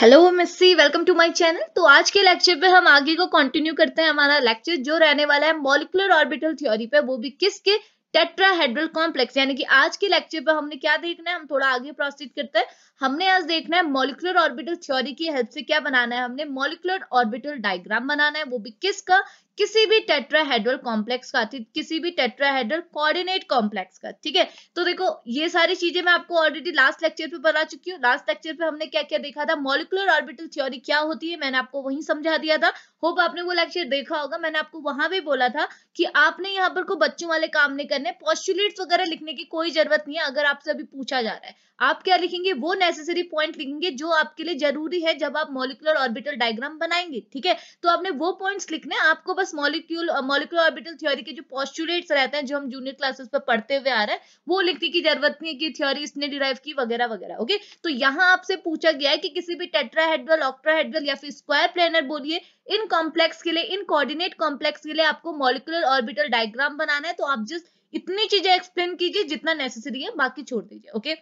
Hello missy welcome to my channel तो आज के लेक्चर पे हम आगे को कंटिन्यू करते हैं हमारा लेक्चर जो रहने वाला है मॉलिकुलर ऑर्बिटल थ्योरी पे वो भी किसके टेट्राहेड्रल कॉम्प्लेक्स यानी कि आज के लेक्चर पे हमने क्या देखना है हम थोड़ा आगे प्रोसीड करते हैं हमने आज देखना है मॉलिकुलर ऑर्बिटल थ्योरी की हेल्प से क्या बनाना है हमने मॉलिकुलर ऑर्बिटल डायग्राम बनाना है वो भी किसका किसी भी टेट्राहेड्रल कॉम्प्लेक्स का किसी भी टेट्राहेड्रल कोऑर्डिनेट कॉम्प्लेक्स का ठीक है तो देखो ये सारी चीजें मैं आपको ऑलरेडी लास्ट लेक्चर पे बता चुकी हूँ लास्ट लेक्चर पे हमने क्या क्या देखा था मॉलिकुलर ऑर्बिटल थ्योरी क्या होती है मैंने आपको वहीं समझा दिया था होप आपने वो लेक्चर देखा होगा मैंने आपको वहां भी बोला था कि आपने यहाँ पर कोई बच्चों वाले काम नहीं करने पॉस्टुलेट्स वगैरह लिखने की कोई जरूरत नहीं है अगर आपसे अभी पूछा जा रहा है आप क्या लिखेंगे वो नेसेसरी पॉइंट लिखेंगे जो आपके लिए जरूरी है जब आप मॉलिकुलर ऑर्बिटल डायग्राम बनाएंगे ठीक है तो आपने वो पॉइंट्स लिखने आपको बस पास मॉलिक्यूल मॉलिकुलर ऑर्बिटल थ्योरी के जो पॉस्टुलेट्स रहते हैं जो हम जूनियर क्लासेस पर पढ़ते हुए आ रहे हैं वो लिखने की जरूरत नहीं है कि थ्योरी इसने डिराइव की वगैरह वगैरह ओके तो यहाँ आपसे पूछा गया है कि किसी भी टेट्राहेड्रल ऑक्ट्राहेड्रल या फिर स्क्वायर प्लेनर बोलिए इन कॉम्प्लेक्स के लिए इन कोऑर्डिनेट कॉम्प्लेक्स के लिए आपको मॉलिकुलर ऑर्बिटल डायग्राम बनाना है तो आप जस्ट इतनी चीजें एक्सप्लेन कीजिए जितना नेसेसरी है बाकी छोड़ दीजिए ओके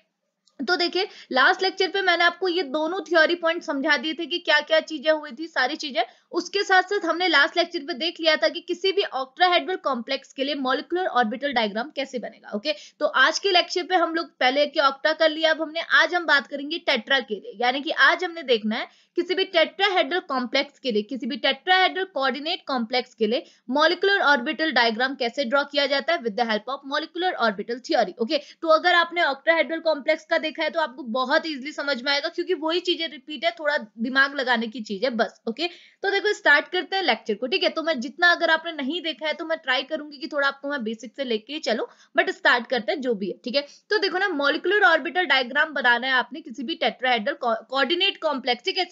तो देखिए लास्ट लेक्चर पे मैंने आपको ये दोनों थ्योरी पॉइंट समझा दिए थे कि क्या क्या चीजें हुई थी सारी चीजें उसके साथ साथ हमने लास्ट लेक्चर में देख लिया था कि किसी भी ऑक्ट्राहेड्रल कॉम्प्लेक्स के लिए मॉलिकुलर ऑर्बिटल डायग्राम कैसे बनेगा ओके तो आज के लेक्चर पे हम लोग पहले के ऑक्टा कर लिया अब हमने आज हम बात करेंगे टेट्रा के लिए यानी कि आज हमने देखना है किसी भी टेट्राहेड्रल कॉम्प्लेक्स के लिए किसी भी टेट्राहेड्रल कोऑर्डिनेट कॉम्प्लेक्स के लिए मॉलिकुलर ऑर्बिटल डायग्राम कैसे ड्रॉ किया जाता है with the help of molecular orbital theory okay तो अगर आपने ऑक्ट्राहेड्रल कॉम्प्लेक्स का देखा है तो आपको बहुत इजिली समझ में आएगा क्योंकि वही चीजें रिपीट है थोड़ा दिमाग लगाने की चीज है बस ओके तो देखो स्टार्ट करते हैं लेक्चर को ठीक है तो मैं जितना अगर आपने नहीं देखा है तो मैं ट्राई करूंगी कि थोड़ा आपको मैं बेसिक से लेके चलूं बट स्टार्ट करते हैं जो भी है ठीक है तो देखो ना मोलिकुलर ऑर्बिटल डायग्राम बनाना है आपने किसी भी टेट्राहेड्रल कोऑर्डिनेट कॉम्प्लेक्स ठीक है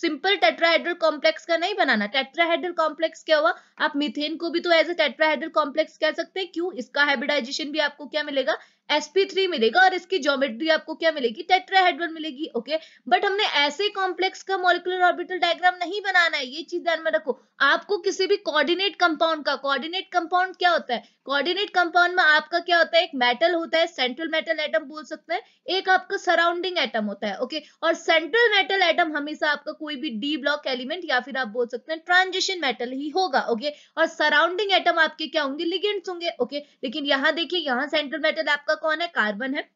सिंपल टेट्राहेड्रल कॉम्प्लेक्स का नहीं बनाना टेट्राहेड्रल कॉम्प्लेक्स क्या हुआ आप मिथेन को भी तो एज ए टेट्राहेड्रल कॉम्प्लेक्स कह सकते हैं क्यों इसका हाइब्रिडाइजेशन भी आपको क्या मिलेगा sp3 मिलेगा और इसकी ज्योमेट्री आपको क्या मिलेगी टेट्राहेड्रल मिलेगी ओके बट हमने ऐसे कॉम्प्लेक्स का मॉलिकुलर ऑर्बिटल डायग्राम नहीं बनाना है ये चीज ध्यान में रखो आपको किसी भी कोऑर्डिनेट कंपाउंड का कोऑर्डिनेट कंपाउंड क्या होता है कोऑर्डिनेट कंपाउंड में आपका क्या होता है एक मेटल होता है सेंट्रल मेटल एटम बोल सकते हैं एक आपका सराउंडिंग एटम होता है ओके और सेंट्रल मेटल एटम हमेशा आपका कोई भी डी ब्लॉक एलिमेंट या फिर आप बोल सकते हैं ट्रांजिशन मेटल ही होगा ओके और सराउंडिंग एटम आपके क्या होंगे लिगेंड्स होंगे ओके लेकिन यहाँ देखिए यहाँ सेंट्रल मेटल आपका कौन है कार्बन है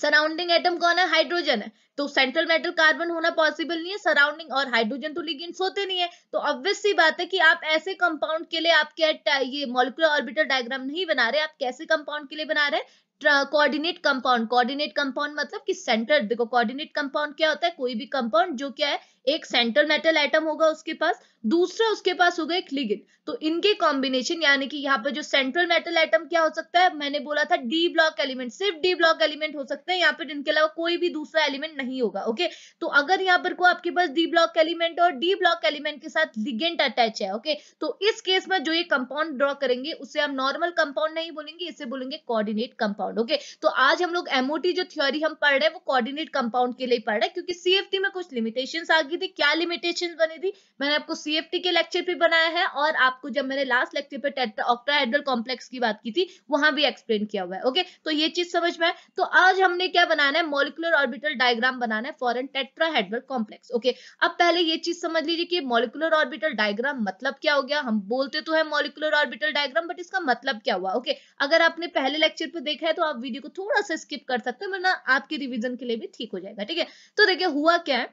सराउंडिंग एटम कौन है हाइड्रोजन है तो सेंट्रल मेटल कार्बन होना पॉसिबल नहीं है सराउंडिंग और हाइड्रोजन तो लिगेंड्स होते नहीं है तो ऑब्वियस सी बात है कि आप ऐसे कंपाउंड के लिए आप क्या ये मोलिकुलर ऑर्बिटल डायग्राम नहीं बना रहे आप कैसे कंपाउंड के लिए बना रहे हैं कोऑर्डिनेट कंपाउंड कोऑर्डिनेट कंपाउंड मतलब कि सेंटर देखो कोऑर्डिनेट कंपाउंड क्या होता है कोई भी कंपाउंड जो क्या है एक सेंट्रल मेटल एटम होगा उसके पास दूसरा उसके पास होगा एक लिगिन तो इनके कॉम्बिनेशन यानी कि यहाँ पर जो सेंट्रल मेटल एटम क्या हो सकता है मैंने बोला था डी ब्लॉक एलिमेंट सिर्फ डी ब्लॉक एलिमेंट हो सकते हैं यहाँ पर इनके अलावा कोई भी दूसरा एलिमेंट नहीं होगा ओके तो अगर यहाँ पर को आपके पास डी ब्लॉक एलिमेंट और डी ब्लॉक एलिमेंट के साथ लिगेंट अटैच है ओके तो इस केस में जो ये कंपाउंड ड्रॉ करेंगे उसे हम नॉर्मल कंपाउंड नहीं बोलेंगे इसे बोलेंगे कॉर्डिनेट कंपाउंड ओके तो आज हम लोग एमओटी जो थ्योरी हम पढ़ रहे हैं वो कॉर्डिनेट कंपाउंड के लिए पढ़ रहे हैं क्योंकि सीएफटी में कुछ लिमिटेशन आ गई की थी क्या लिमिटेशन बनी थी मैंने आपको सीएफटी के लेक्चर पे बनाया है और आपको जब मैंने लास्ट लेक्चर पे ऑक्टाहेड्रल कॉम्प्लेक्स की बात की थी वहां भी एक्सप्लेन किया हुआ है ओके तो ये चीज समझ में तो आज हमने क्या बनाना है मोलिकुलर ऑर्बिटल डायग्राम बनाना है फॉरन टेट्राहेड्रल कॉम्प्लेक्स ओके अब पहले ये चीज समझ लीजिए कि मोलिकुलर ऑर्बिटल डायग्राम मतलब क्या हो गया हम बोलते तो है मोलिकुलर ऑर्बिटल डायग्राम बट इसका मतलब क्या हुआ ओके अगर आपने पहले लेक्चर पे देखा है तो आप वीडियो को थोड़ा सा स्किप कर सकते हैं वरना आपके रिविजन के लिए भी ठीक हो जाएगा ठीक है तो देखिए हुआ क्या है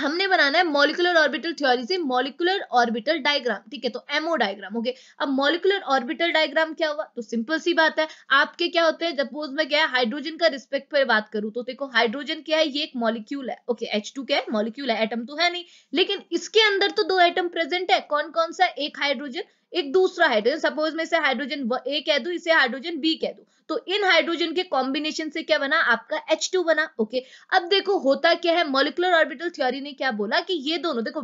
हमने बनाना है मॉलिकुलर ऑर्बिटल थ्योरी से मॉलिकुलर ऑर्बिटल डायग्राम ठीक है तो एमओ डायग्राम ओके अब मॉलिकुलर ऑर्बिटल डायग्राम क्या हुआ तो सिंपल सी बात है आपके क्या होते हैं जब मैं क्या है हाइड्रोजन का रिस्पेक्ट पर बात करूं तो देखो हाइड्रोजन क्या है ये एक मॉलिक्यूल है ओके एच क्या है मॉलिक्यूल है एटम तो है नहीं लेकिन इसके अंदर तो दो एटम प्रेजेंट है कौन कौन सा एक हाइड्रोजन एक दूसरा हाइड्रोजन सपोज मैं इसे हाइड्रोजन ए कह दू इसे हाइड्रोजन बी कह दू तो इन हाइड्रोजन के कॉम्बिनेशन से क्या बना आपका H2 बना ओके अब देखो होता क्या है मोलिकुलर ऑर्बिटल थ्योरी ने क्या बोला कि ये दोनों देखो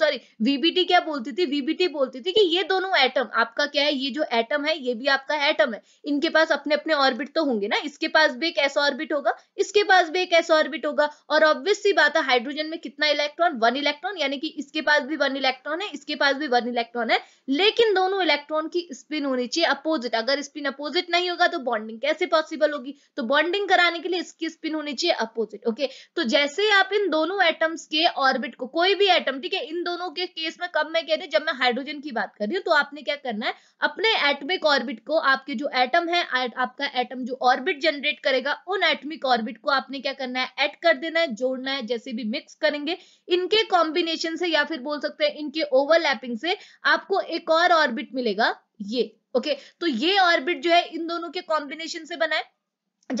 सॉरी VBT क्या बोलती थी VBT बोलती थी कि ये दोनों एटम आपका क्या है ये जो एटम है ये भी आपका एटम है इनके पास अपने अपने ऑर्बिट तो होंगे ना इसके पास भी एक एस ऑर्बिट होगा इसके पास भी एक एस ऑर्बिट होगा और ऑब्वियस सी बात है हाइड्रोजन में कितना इलेक्ट्रॉन वन इलेक्ट्रॉन यानी कि इसके पास भी वन इलेक्ट्रॉन है इसके पास भी वन इलेक्ट्रॉन है लेकिन दोनों इलेक्ट्रॉन की स्पिन होनी चाहिए अपोजिट अगर स्पिन अपोजिट नहीं होगा तो बॉन्डिंग कैसे पॉसिबल होगी तो बॉन्डिंग कराने के लिए इसकी स्पिन होनी चाहिए अपोजिट ओके तो जैसे ही आप इन दोनों एटम्स के ऑर्बिट को कोई भी एटम ठीक है इन दोनों के केस में कब मैं कह रही जब मैं हाइड्रोजन की बात कर रही हूँ तो आपने क्या करना है अपने एटमिक ऑर्बिट को आपके जो एटम है आपका एटम जो ऑर्बिट जनरेट करेगा उन एटमिक ऑर्बिट को आपने क्या करना है एड कर देना है जोड़ना है जैसे भी मिक्स करेंगे इनके कॉम्बिनेशन से या फिर बोल सकते हैं इनके ओवरलैपिंग से आपको एक एक और ऑर्बिट मिलेगा ये ओके तो ये ऑर्बिट जो है इन दोनों के कॉम्बिनेशन से बना है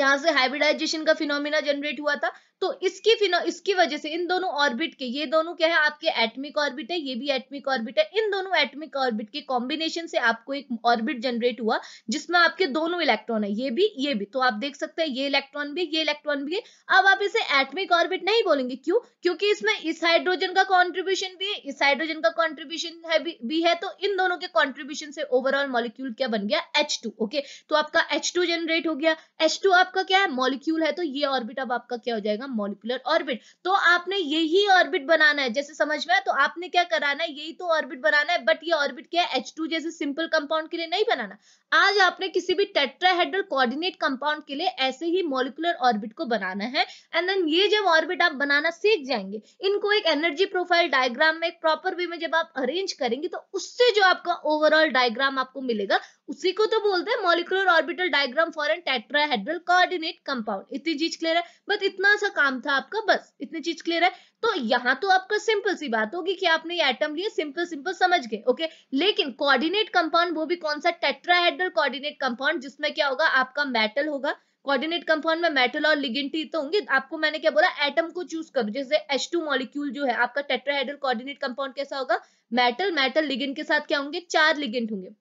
जहां से हाइब्रिडाइजेशन का फिनोमिना जनरेट हुआ था तो इसकी फिनो इसकी वजह से इन दोनों ऑर्बिट के ये दोनों क्या है आपके एटमिक ऑर्बिट है ये भी एटमिक ऑर्बिट है इन दोनों एटमिक ऑर्बिट के कॉम्बिनेशन से आपको एक ऑर्बिट जनरेट हुआ जिसमें आपके दोनों इलेक्ट्रॉन है ये भी ये भी तो आप देख सकते हैं ये इलेक्ट्रॉन भी ये इलेक्ट्रॉन भी है अब आप इसे एटमिक ऑर्बिट नहीं बोलेंगे क्यों क्योंकि इसमें इस हाइड्रोजन का कॉन्ट्रीब्यूशन भी है इस हाइड्रोजन का कॉन्ट्रीब्यूशन है भी, भी है तो इन दोनों के कॉन्ट्रीब्यूशन से ओवरऑल मॉलिक्यूल क्या बन गया एच टू ओके तो आपका एच टू जनरेट हो गया एच टू आपका क्या है मॉलिक्यूल है तो ये ऑर्बिट अब आपका क्या हो जाएगा मोलिकुलर ऑर्बिट तो आपने यही ऑर्बिट बनाना है जैसे समझ में तो आपने क्या कराना है यही तो ऑर्बिट बनाना है बट ये ऑर्बिट क्या है एच जैसे सिंपल कंपाउंड के लिए नहीं बनाना आज आपने किसी भी टेट्राहेड्रल कोऑर्डिनेट कंपाउंड के लिए ऐसे ही मोलिकुलर ऑर्बिट को बनाना है एंड देन ये जब ऑर्बिट आप बनाना सीख जाएंगे इनको एक एनर्जी प्रोफाइल डायग्राम में एक प्रॉपर वे में जब आप अरेंज करेंगे तो उससे जो आपका ओवरऑल डायग्राम आपको मिलेगा उसी को तो बोलते हैं molecular orbital diagram for an tetrahedral coordinate compound इतनी चीज क्लियर है बट इतना सा काम था आपका बस इतनी चीज क्लियर है तो यहाँ तो आपका सिंपल सी बात होगी कि आपने ये एटम लिए सिंपल सिंपल समझ गए ओके लेकिन कोऑर्डिनेट कंपाउंड वो भी कौन सा टेट्राहेड्रल कोऑर्डिनेट कंपाउंड जिसमें क्या होगा आपका मेटल होगा कोऑर्डिनेट कंपाउंड में मेटल और लिगेंटी तो होंगे आपको मैंने क्या बोला एटम को चूज करो जैसे H2 मॉलिक्यूल जो है आपका टेट्राहेड्रल कोऑर्डिनेट कंपाउंड कैसा होगा मेटल मेटल लिगेंड के साथ क्या होंगे चार लिगेंट होंगे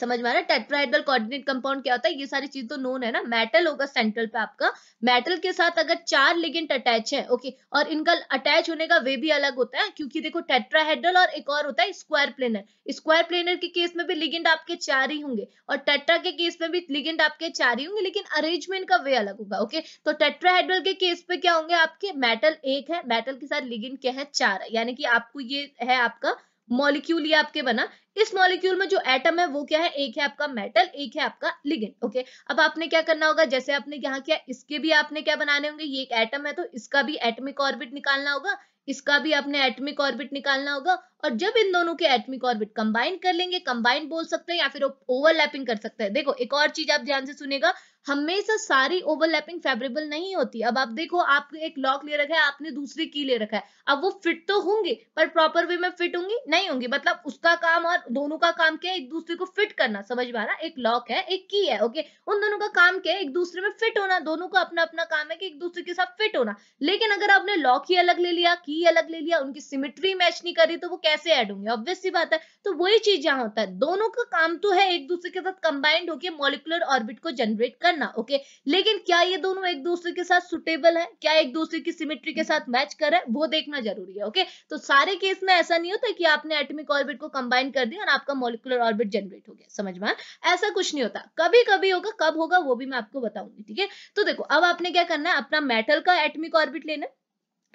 समझ में आ रहा है टेट्राइडल कोऑर्डिनेट कंपाउंड क्या होता है ये सारी चीज तो नोन है ना मेटल होगा सेंट्रल पे आपका मेटल के साथ अगर चार लिगेंट अटैच है ओके और इनका अटैच होने का वे भी अलग होता है क्योंकि देखो टेट्राहेड्रल और एक और होता है स्क्वायर प्लेनर स्क्वायर प्लेनर के केस में भी लिगेंड आपके चार ही होंगे और टेट्रा के केस में भी लिगेंड आपके चार ही होंगे लेकिन अरेंजमेंट का वे अलग होगा ओके तो टेट्राहेड्रल के केस पे क्या होंगे आपके मेटल एक है मेटल के साथ लिगेंड क्या है चार यानी कि आपको ये है आपका मॉलिक्यूल ये आपके बना इस मॉलिक्यूल में जो एटम है वो क्या है एक है आपका मेटल एक है आपका लिगेंड ओके अब आपने क्या करना होगा जैसे आपने यहाँ किया इसके भी आपने क्या बनाने होंगे ये एक एटम है तो इसका भी एटमिक ऑर्बिट निकालना होगा इसका भी आपने एटमिक ऑर्बिट निकालना होगा और जब इन दोनों के एटमिक ऑर्बिट कंबाइन कर लेंगे कंबाइन बोल सकते हैं या फिर ओवरलैपिंग कर सकते हैं देखो एक और चीज आप ध्यान से सुनेगा हमेशा सारी ओवरलैपिंग फेवरेबल नहीं होती अब आप देखो आप एक लॉक ले रखा है आपने दूसरी की ले रखा है अब वो फिट तो होंगे पर प्रॉपर वे में फिट होंगी नहीं होंगी मतलब उसका काम और दोनों का काम क्या है एक दूसरे को फिट करना समझ में आ रहा एक लॉक है एक की है ओके उन दोनों का काम क्या है एक दूसरे में फिट होना दोनों का अपना अपना काम है कि एक दूसरे के साथ फिट होना लेकिन अगर आपने लॉक ही अलग ले लिया की अलग ले लिया उनकी सिमिट्री मैच नहीं करी तो वो कैसे कैसे ऐड होंगे ऑब्वियस सी बात है तो वही चीज यहाँ होता है दोनों का काम तो है एक दूसरे के साथ कंबाइंड होकर मोलिकुलर ऑर्बिट को जनरेट करना ओके लेकिन क्या ये दोनों एक दूसरे के साथ सुटेबल है क्या एक दूसरे की सिमिट्री के साथ मैच कर रहा है वो देखना जरूरी है ओके तो सारे केस में ऐसा नहीं होता कि आपने एटमिक ऑर्बिट को कंबाइन कर दिया और आपका मोलिकुलर ऑर्बिट जनरेट हो गया समझ में ऐसा कुछ नहीं होता कभी कभी होगा कब होगा वो भी मैं आपको बताऊंगी ठीक है तो देखो अब आपने क्या करना है अपना मेटल का एटमिक ऑर्बिट लेना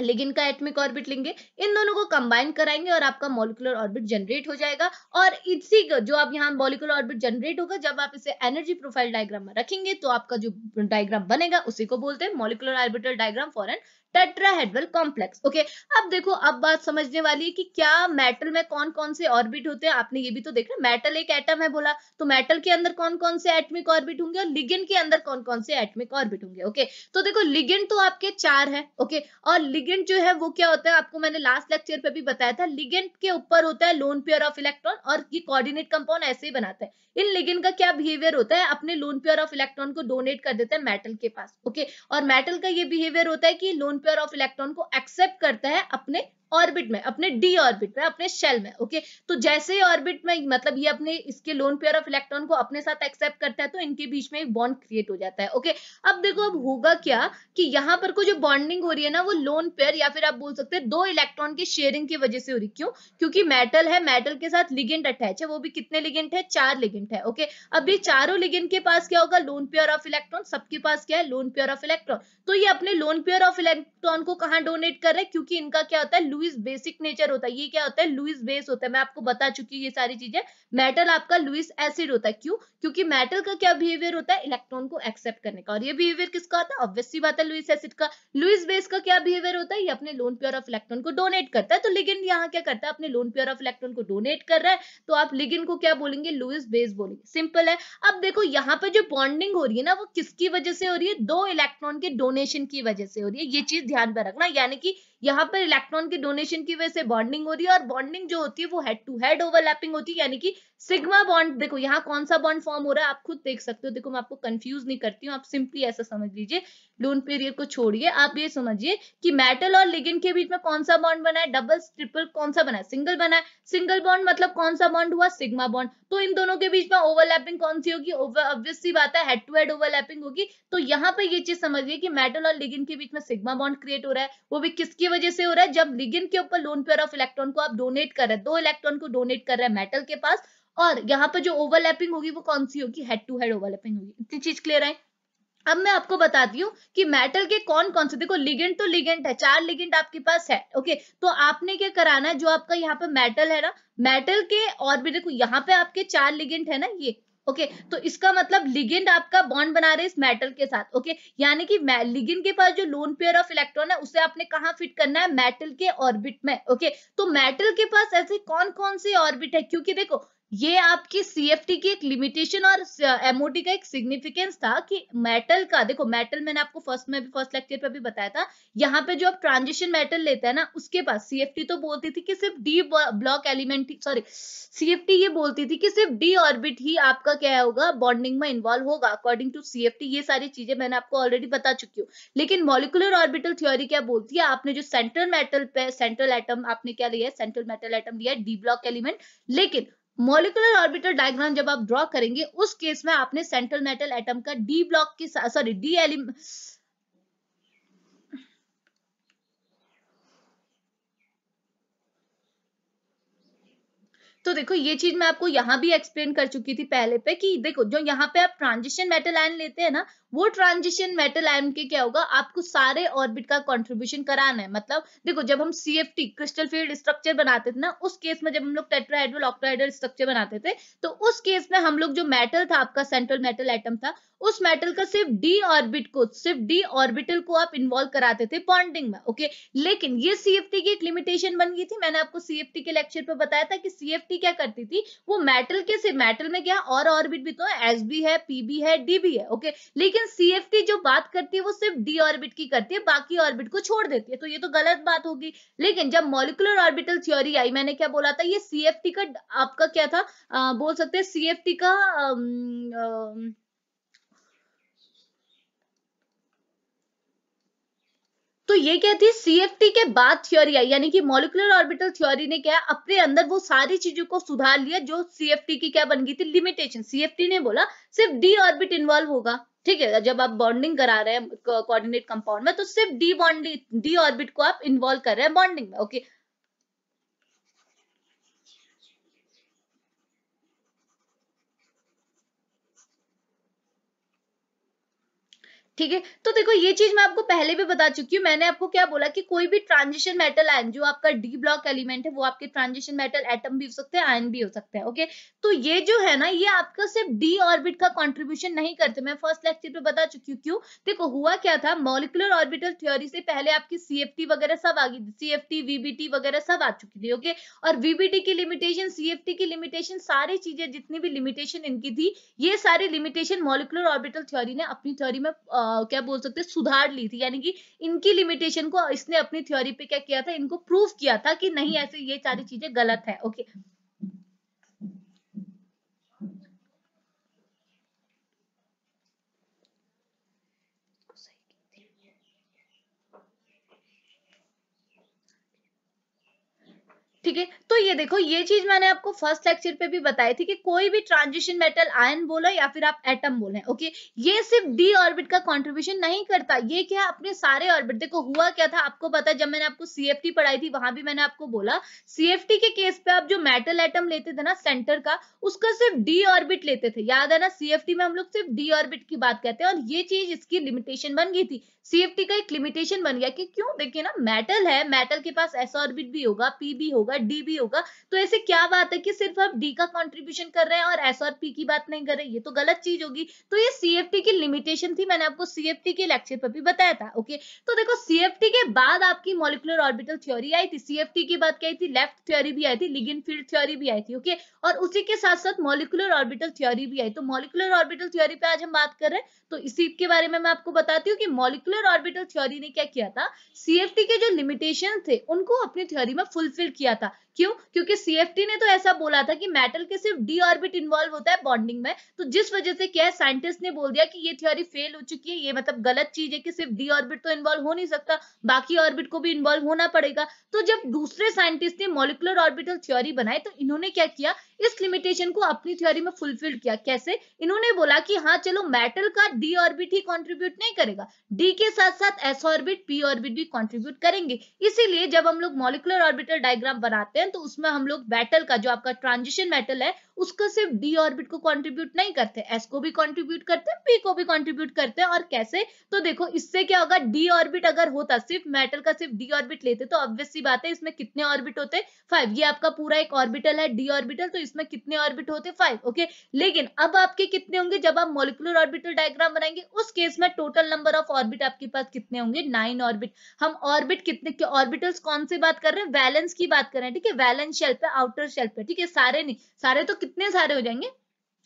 लिगिन का एटमिक ऑर्बिट लेंगे इन दोनों को कंबाइन कराएंगे और आपका मॉलिकुलर ऑर्बिट जनरेट हो जाएगा और इसी जो आप यहाँ मॉलिकुलर ऑर्बिट जनरेट होगा जब आप इसे एनर्जी प्रोफाइल डायग्राम में रखेंगे तो आपका जो डायग्राम बनेगा उसी को बोलते हैं molecular orbital diagram for an tetrahedral complex okay अब देखो अब बात समझने वाली है कि क्या मेटल में कौन कौन से ऑर्बिट होते हैं आपने ये भी तो देखा मेटल एक एटम है बोला तो मेटल के अंदर कौन कौन से एटमिक ऑर्बिट होंगे और लिगेंड के अंदर कौन कौन से एटमिक ऑर्बिट होंगे ओके तो देखो लिगेंड तो आपके चार है ओके और लिगेंड जो है वो क्या होता है आपको मैंने लास्ट लेक्चर पे भी बताया था लिगेंड के ऊपर होता है लोन पेयर ऑफ इलेक्ट्रॉन और ये कोऑर्डिनेट कंपाउंड ऐसे ही बनाता है इन लिगेंड का क्या बिहेवियर होता है अपने लोन पेयर ऑफ इलेक्ट्रॉन को डोनेट कर देता है मेटल के पास ओके और मेटल का ये बिहेवियर होता है कि lone zone pair of electron को एक्सेप्ट करता है अपने ऑर्बिट में अपने डी ऑर्बिट में अपने शेल में ओके तो जैसे ही ऑर्बिट में मतलब ये अपने इसके लोन पेयर ऑफ इलेक्ट्रॉन को अपने साथ एक्सेप्ट करता है तो इनके बीच में एक बॉन्ड क्रिएट हो जाता है ओके अब देखो अब होगा क्या कि यहाँ पर को जो बॉन्डिंग हो रही है ना वो लोन पेयर या फिर आप बोल सकते हैं दो इलेक्ट्रॉन की शेयरिंग की वजह से हो रही क्यों क्योंकि मेटल है मेटल के साथ लिगेंट अटैच है वो भी कितने लिगेंट है चार लिगेंट है ओके अब ये चारों लिगेंट के पास क्या होगा लोन पेयर ऑफ इलेक्ट्रॉन सबके पास क्या है लोन पेयर ऑफ इलेक्ट्रॉन तो ये अपने लोन पेयर ऑफ इलेक्ट्रॉन को कहा डोनेट कर रहे हैं क्योंकि इनका क्या होता है लुइस बेसिक नेचर होता है ये क्या होता है लुइस बेस होता है मैं आपको बता चुकी हूँ ये सारी चीजें मेटल आपका लुइस एसिड होता है क्यों क्योंकि मेटल का क्या बिहेवियर होता है इलेक्ट्रॉन को एक्सेप्ट करने का और ये बिहेवियर किसका होता है ऑब्वियसली बात है लुइस एसिड का लुइस बेस का क्या बिहेवियर होता है ये अपने लोन प्योर ऑफ इलेक्ट्रॉन को डोनेट करता है तो लिगिन यहाँ क्या करता है अपने लोन प्योर ऑफ इलेक्ट्रॉन को डोनेट कर रहा है तो आप लिगिन को क्या बोलेंगे लुइस बेस बोलेंगे सिंपल है अब देखो यहाँ पर जो बॉन्डिंग हो रही है ना वो किसकी वजह से हो रही है दो इलेक्ट्रॉन के डोनेशन की वजह से हो रही है ये चीज ध्यान में रखना यानी कि यहाँ पर इलेक्ट्रॉन के डोनेशन की वजह से बॉन्डिंग हो रही है और बॉन्डिंग जो होती है वो हेड टू हेड ओवरलैपिंग होती है यानी कि सिग्मा बॉन्ड देखो यहाँ कौन सा बॉन्ड फॉर्म हो रहा है आप खुद देख सकते हो देखो मैं आपको कंफ्यूज नहीं करती हूँ आप सिंपली ऐसा समझ लीजिए लोन पीरियड को छोड़िए आप ये समझिए कि मेटल और लिगिन के बीच में कौन सा बॉन्ड बना है डबल ट्रिपल कौन सा बना है सिंगल बना है सिंगल बॉन्ड मतलब कौन सा बॉन्ड हुआ सिग्मा बॉन्ड तो इन दोनों के बीच में ओवरलैपिंग कौन सी होगी ऑब्वियसली बात है हेड टू हेड ओवरलैपिंग होगी तो यहाँ पर ये चीज समझिए कि मेटल और लिगिन के बीच में सिग्मा बॉन्ड क्रिएट हो रहा है वो भी किसकी वजह से हो रहा है जब लिगिन के ऊपर लोन पेयर ऑफ इलेक्ट्रॉन को आप डोनेट कर रहे हैं दो इलेक्ट्रॉन को डोनेट कर रहे हैं मेटल के पास और यहाँ पर जो ओवरलैपिंग होगी वो कौन सी होगी हेड टू हेड ओवरलैपिंग होगी इतनी चीज क्लियर है अब मैं आपको बताती हूँ कि मेटल के कौन कौन से देखो लिगेंट तो लिगेंट है चार लिगेंट आपके पास है ओके तो आपने क्या कराना है जो आपका यहाँ पे मेटल है ना मेटल के और भी देखो यहाँ पे आपके चार लिगेंट है ना ये ओके तो इसका मतलब लिगेंट आपका बॉन्ड बना रहे इस मेटल के साथ ओके यानी कि लिगेंट के पास जो लोन पेयर ऑफ इलेक्ट्रॉन है उसे आपने कहा फिट करना है मेटल के ऑर्बिट में ओके तो मेटल के पास ऐसे कौन कौन से ऑर्बिट है क्योंकि देखो ये आपकी टी की एक लिमिटेशन और एमओटी uh, का एक सिग्निफिकेंस था कि मेटल का देखो मेटल मैंने आपको फर्स्ट में भी फर्स्ट लेक्चर पे भी बताया था यहाँ पे जो आप ट्रांजिशन मेटल लेते हैं ना उसके पास टी तो बोलती थी कि सिर्फ D block element sorry CFT ये बोलती थी कि सिर्फ डी ऑर्बिट ही आपका क्या होगा बॉन्डिंग में इन्वॉल्व होगा अकॉर्डिंग टू टी ये सारी चीजें मैंने आपको ऑलरेडी बता चुकी हूँ लेकिन मॉलिकुलर ऑर्बिटल थ्योरी क्या बोलती है आपने जो सेंट्रल मेटल पे सेंट्रल एटम आपने क्या लिया है सेंट्रल मेटल एटम लिया है डी ब्लॉक एलिमेंट लेकिन मॉलिकुलर ऑर्बिटल डायग्राम जब आप ड्रॉ करेंगे उस केस में आपने सेंट्रल मेटल एटम का डी ब्लॉक की सॉरी डी एलिमेंट तो देखो ये चीज मैं आपको यहाँ भी एक्सप्लेन कर चुकी थी पहले पे कि देखो जो यहाँ पे आप ट्रांजिशन मेटल आयन लेते हैं ना वो ट्रांजिशन मेटल आयन के क्या होगा आपको सारे ऑर्बिट का कंट्रीब्यूशन कराना है मतलब देखो जब हम C F T crystal field structure बनाते थे ना उस केस में जब हम लोग टेट्राइडल ऑक्ट्राइडल स्ट्रक्चर बनाते थे तो उस केस में हम लोग जो मेटल था आपका सेंट्रल मेटल आइटम था उस मेटल का सिर्फ डी ऑर्बिट को सिर्फ डी ऑर्बिटल को आप इन्वॉल्व कराते थे पॉन्डिंग में ओके लेकिन ये सीएफटी की एक लिमिटेशन बन गई थी मैंने आपको सीएफटी के लेक्चर पर बताया था कि सीएफटी क्या करती थी वो मेटल के सिर्फ मेटल में क्या और ऑर्बिट भी तो एस बी है पी बी है डी बी है ओके लेकिन सीएफटी जो बात करती है वो सिर्फ डी ऑर्बिट की करती है बाकी ऑर्बिट को छोड़ देती है तो ये तो गलत बात होगी लेकिन जब मॉलिकुलर ऑर्बिटल थ्योरी आई मैंने क्या बोला था ये सीएफटी का आपका क्या था आ, बोल सकते हैं सीएफटी का आ, आ, तो ये क्या थी सीएफटी के बाद थ्योरी आई यानी कि मॉलिकुलर ऑर्बिटल थ्योरी ने क्या अपने अंदर वो सारी चीजों को सुधार लिया जो सीएफटी की क्या बन गई थी लिमिटेशन सीएफटी ने बोला सिर्फ डी ऑर्बिट इन्वॉल्व होगा ठीक है जब आप बॉन्डिंग करा रहे हैं कोऑर्डिनेट कंपाउंड में तो सिर्फ डी बॉन्डिंग डी ऑर्बिट को आप इन्वॉल्व कर रहे हैं बॉन्डिंग में ओके ठीक है तो देखो ये चीज मैं आपको पहले भी बता चुकी हूँ मैंने आपको क्या बोला कि कोई भी ट्रांजिशन मेटल आयन जो आपका डी ब्लॉक एलिमेंट है वो आपके ट्रांजिशन मेटल एटम भी हो सकते हैं आयन भी हो सकते हैं ओके तो ये जो है ना ये आपका सिर्फ डी ऑर्बिट का कॉन्ट्रीब्यूशन नहीं करते मैं फर्स्ट लेक्चर पे बता चुकी हूँ क्यों देखो हुआ क्या था मॉलिकुलर ऑर्बिटल थ्योरी से पहले आपकी सीएफटी वगैरह सब आ गई थी सीएफटी वीबीटी वगैरह सब आ चुकी थी ओके और वीबीटी की लिमिटेशन सीएफटी की लिमिटेशन सारी चीजें जितनी भी लिमिटेशन इनकी थी ये सारी लिमिटेशन मॉलिकुलर ऑर्बिटल थ्योरी ने अपनी थ्योरी में आ, क्या बोल सकते सुधार ली थी यानी कि इनकी लिमिटेशन को इसने अपनी थ्योरी पे क्या किया था इनको प्रूफ किया था कि नहीं ऐसे ये सारी चीजें गलत है ओके ठीक है ये देखो ये चीज मैंने आपको फर्स्ट लेक्चर पे भी बताई थी कि कोई भी ट्रांजिशन मेटल आयन बोलो या फिर आप एटम बोले ओके ये सिर्फ डी ऑर्बिट का कॉन्ट्रीब्यूशन नहीं करता ये क्या अपने सारे ऑर्बिट देखो हुआ क्या था आपको पता जब मैंने आपको सीएफटी पढ़ाई थी वहां भी मैंने आपको बोला सीएफटी के केस पे आप जो मेटल एटम लेते थे ना सेंटर का उसका सिर्फ डी ऑर्बिट लेते थे याद है ना सीएफटी में हम लोग सिर्फ डी ऑर्बिट की बात करते हैं और ये चीज इसकी लिमिटेशन बन गई थी सीएफटी का एक लिमिटेशन बन गया कि क्यों देखिए ना मेटल है मेटल के पास एस ऑर्बिट भी होगा पी भी होगा डी भी होगा होगा तो ऐसे क्या बात है कि सिर्फ आप डी का कॉन्ट्रीब्यूशन कर रहे हैं और एस और पी की बात नहीं कर रहे ये तो गलत चीज होगी तो ये सीएफटी की लिमिटेशन थी मैंने आपको सीएफटी के लेक्चर पर भी बताया था ओके तो देखो सीएफटी के बाद आपकी मोलिकुलर ऑर्बिटल थ्योरी आई थी सीएफटी के बाद क्या थी लेफ्ट थ्योरी भी आई थी लिगिन फील्ड थ्योरी भी आई थी ओके और उसी के साथ साथ मोलिकुलर ऑर्बिटल थ्योरी भी आई तो मोलिकुलर ऑर्बिटल थ्योरी पे आज हम बात कर रहे हैं तो इसी के बारे में मैं आपको बताती हूँ कि मोलिकुलर ऑर्बिटल थ्योरी ने क्या किया था सीएफटी के जो लिमिटेशन थे उनको अपनी थ्योरी में फुलफिल किया था क्यों क्यों क्योंकि सीएफटी ने तो ऐसा बोला था कि मेटल के सिर्फ डी ऑर्बिट इन्वॉल्व होता है बॉन्डिंग में तो जिस वजह से क्या है साइंटिस्ट ने बोल दिया कि ये थ्योरी फेल हो चुकी है ये मतलब गलत चीज है कि सिर्फ डी ऑर्बिट तो इन्वॉल्व हो नहीं सकता बाकी ऑर्बिट को भी इन्वॉल्व होना पड़ेगा तो जब दूसरे साइंटिस्ट ने मोलिकुलर ऑर्बिटल थ्योरी बनाई तो इन्होंने क्या किया इस लिमिटेशन को अपनी थ्योरी में फुलफिल किया कैसे इन्होंने बोला कि हाँ चलो मेटल का डी ऑर्बिट ही कॉन्ट्रीब्यूट नहीं करेगा डी के साथ साथ एस ऑर्बिट पी ऑर्बिट भी कॉन्ट्रीब्यूट करेंगे इसीलिए जब हम लोग मोलिकुलर ऑर्बिटल डायग्राम बनाते हैं तो तो उसमें हम लोग मेटल का जो आपका ट्रांजिशन मेटल है उसका सिर्फ डी ऑर्बिट को कंट्रीब्यूट नहीं करते एस को भी कंट्रीब्यूट करते हैं पी को भी कंट्रीब्यूट करते हैं और कैसे तो देखो इससे क्या होगा डी ऑर्बिट अगर होता सिर्फ मेटल का सिर्फ डी ऑर्बिट लेते तो ऑब्वियस सी बात है इसमें कितने ऑर्बिट होते फाइव ये आपका पूरा एक ऑर्बिटल है डी ऑर्बिटल तो इसमें कितने ऑर्बिट होते फाइव ओके लेकिन अब आपके कितने होंगे जब आप मोलिकुलर ऑर्बिटल डायग्राम बनाएंगे उस केस में टोटल नंबर ऑफ ऑर्बिट आपके पास कितने होंगे नाइन ऑर्बिट हम ऑर्बिट कितने ऑर्बिटल्स कौन से बात कर रहे हैं वैलेंस की बात कर रहे हैं ठीक है बैलेंस शेल पे आउटर शेल पे ठीक है सारे नहीं सारे तो कितने सारे हो जाएंगे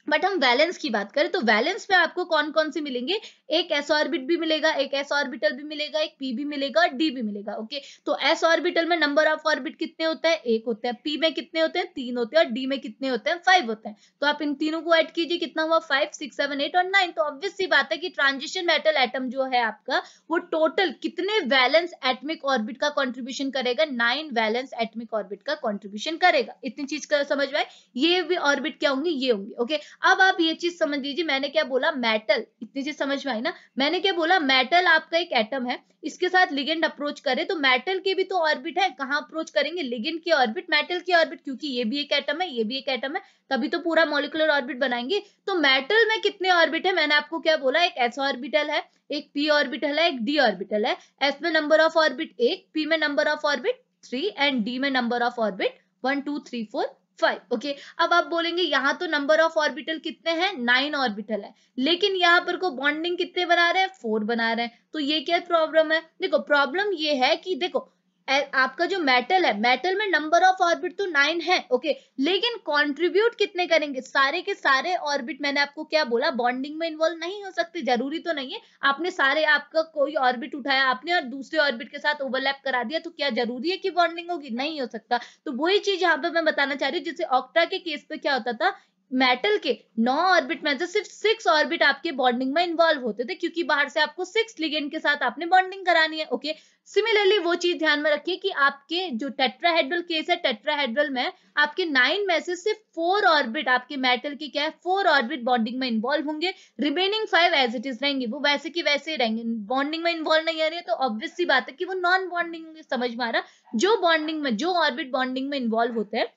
बट हम वैलेंस की बात करें तो वैलेंस में आपको कौन कौन से मिलेंगे एक एस ऑर्बिट भी मिलेगा एक एस ऑर्बिटल भी मिलेगा एक पी भी मिलेगा डी भी मिलेगा ओके तो एस ऑर्बिटल में नंबर ऑफ ऑर्बिट कितने होता है एक होता है पी में कितने होते हैं तीन होते हैं और डी में कितने होते हैं फाइव होते हैं तो आप इन तीनों को एड कीजिए कितना हुआ फाइव सिक्स सेवन एट और नाइन तो ऑब्वियस सी बात है कि ट्रांजिशन मेटल एटम जो है आपका वो टोटल कितने वैलेंस एटमिक ऑर्बिट का कॉन्ट्रीब्यूशन करेगा नाइन वैलेंस एटमिक ऑर्बिट का कॉन्ट्रीब्यूशन करेगा इतनी चीज समझ में ये भी ऑर्बिट क्या होंगे ये होंगे ओके अब आप ये चीज समझ लीजिए मैंने क्या बोला मेटल इतनी चीज समझ में आई ना मैंने क्या बोला मेटल आपका एक एटम है इसके साथ लिगेंड अप्रोच करे तो मेटल के भी तो ऑर्बिट है कहाँ अप्रोच करेंगे लिगेंड की ऑर्बिट मेटल की ऑर्बिट क्योंकि ये भी एक एटम है ये भी एक एटम है तभी तो पूरा मोलिकुलर ऑर्बिट बनाएंगे तो मेटल में कितने ऑर्बिट है मैंने आपको क्या बोला एक एस ऑर्बिटल है एक पी ऑर्बिटल है एक डी ऑर्बिटल है एस में नंबर ऑफ ऑर्बिट एक पी में number of orbit three and D में number of orbit one two three four five okay अब आप बोलेंगे यहाँ तो नंबर ऑफ ऑर्बिटल कितने हैं नाइन ऑर्बिटल है लेकिन यहाँ पर को बॉन्डिंग कितने बना रहे हैं फोर बना रहे हैं तो ये क्या प्रॉब्लम है देखो प्रॉब्लम ये है कि देखो आपका जो मेटल है मेटल में नंबर ऑफ ऑर्बिट तो नाइन है ओके लेकिन कंट्रीब्यूट कितने करेंगे सारे के सारे ऑर्बिट मैंने आपको क्या बोला बॉन्डिंग में इन्वॉल्व नहीं हो सकते जरूरी तो नहीं है आपने सारे आपका कोई ऑर्बिट उठाया आपने और दूसरे ऑर्बिट के साथ ओवरलैप करा दिया तो क्या जरूरी है कि बॉन्डिंग होगी नहीं हो सकता तो वही चीज यहाँ पे मैं बताना चाह रही हूँ जैसे ऑक्टा के केस पे क्या होता था मेटल के नौ ऑर्बिट में से सिर्फ सिक्स ऑर्बिट आपके बॉन्डिंग में इन्वॉल्व होते थे क्योंकि बाहर से आपको सिक्स लिगेंड के साथ आपने बॉन्डिंग करानी है ओके सिमिलरली वो चीज ध्यान में रखिए कि आपके जो टेट्राहेड्रल केस है टेट्राहेड्रल में आपके नाइन में से सिर्फ फोर ऑर्बिट आपके मेटल के क्या है फोर ऑर्बिट बॉन्डिंग में इन्वॉल्व होंगे remaining five as it is रहेंगे वो वैसे की वैसे ही रहेंगे बॉन्डिंग में इन्वॉल्व नहीं आ रही है तो ऑब्वियसली बात है कि वो नॉन बॉन्डिंग समझ में आ रहा जो बॉन्डिंग में जो ऑर्बिट बॉन्डिंग में इन्वॉल्व होते हैं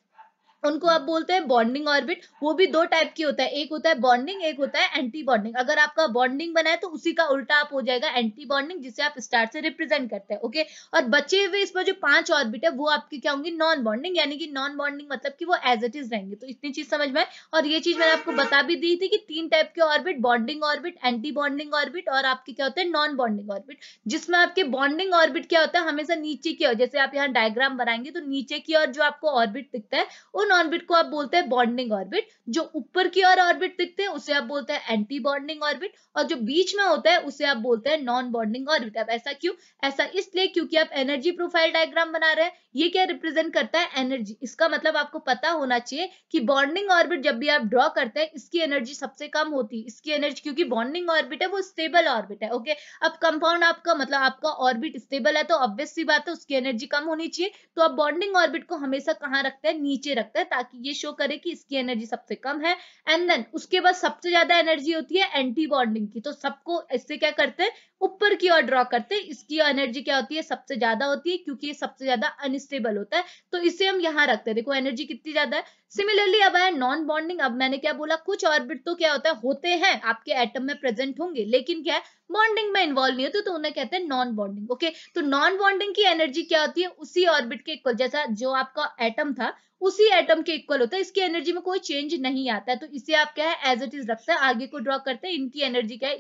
उनको आप बोलते हैं बॉन्डिंग ऑर्बिट वो भी दो टाइप की होता है एक होता है बॉन्डिंग एक होता है एंटी बॉन्डिंग अगर आपका बॉन्डिंग बना है तो उसी का उल्टा आप हो जाएगा एंटी बॉन्डिंग जिसे आप स्टार से रिप्रेजेंट करते हैं ओके और बचे हुए इसमें जो पांच ऑर्बिट है वो आपकी क्या होंगी नॉन बॉन्डिंग यानी कि नॉन बॉन्डिंग मतलब की वो एज इट इज रहेंगे तो इतनी चीज समझ में और ये चीज मैंने आपको बता भी दी थी कि तीन टाइप के orbit bonding orbit anti bonding orbit और आपके क्या होते हैं नॉन बॉन्डिंग ऑर्बिट जिसमें आपके बॉन्डिंग ऑर्बिट क्या होता है हमेशा नीचे की ओर जैसे आप यहाँ डायग्राम बनाएंगे तो नीचे की ओर जो आपको ऑर्बिट दिखता है उन ऑर्बिट को आप बोलते हैं बॉन्डिंग ऑर्बिट जो ऊपर की ओर ऑर्बिट दिखते हैं उसे आप बोलते हैं एंटी बॉन्डिंग ऑर्बिट और जो बीच में होता है उसे आप बोलते हैं नॉन बॉन्डिंग ऑर्बिट अब ऐसा क्यों ऐसा इसलिए क्योंकि आप एनर्जी प्रोफाइल डायग्राम बना रहे हैं ये क्या रिप्रेजेंट करता है एनर्जी इसका मतलब आपको पता होना चाहिए कि बॉन्डिंग ऑर्बिट जब भी आप ड्रॉ करते हैं इसकी एनर्जी सबसे कम होती है इसकी एनर्जी क्योंकि बॉन्डिंग ऑर्बिट है वो स्टेबल ऑर्बिट है ओके अब कंपाउंड आपका मतलब आपका ऑर्बिट स्टेबल है तो ऑब्वियस सी बात है उसकी एनर्जी कम होनी चाहिए तो आप बॉन्डिंग ऑर्बिट को हमेशा कहाँ रखते हैं नीचे रखते हैं ताकि ये शो करे कि इसकी एनर्जी सबसे कम है एंड देन उसके बाद सबसे ज्यादा एनर्जी होती है एंटी बॉन्डिंग की तो सबको इससे क्या करते हैं ऊपर की ओर ड्रॉ करते हैं इसकी एनर्जी क्या होती है सबसे ज्यादा होती है क्योंकि ये सबसे ज्यादा अन अनस्टेबल होता है तो इसे हम यहाँ रखते हैं देखो एनर्जी कितनी ज्यादा है सिमिलरली अब आया नॉन बॉन्डिंग अब मैंने क्या बोला कुछ ऑर्बिट तो क्या होता है होते हैं आपके एटम में प्रेजेंट होंगे लेकिन क्या है बॉन्डिंग में इन्वॉल्व नहीं होते तो उन्हें कहते हैं नॉन बॉन्डिंग ओके तो नॉन बॉन्डिंग की एनर्जी क्या होती है उसी ऑर्बिट के इक्वल जैसा जो आपका एटम था उसी एटम के इक्वल होता है इसकी एनर्जी में कोई चेंज नहीं आता है तो इसे आप क्या है एज इट इज रखते हैं आगे को ड्रॉ करते हैं इनकी एनर्जी क्या है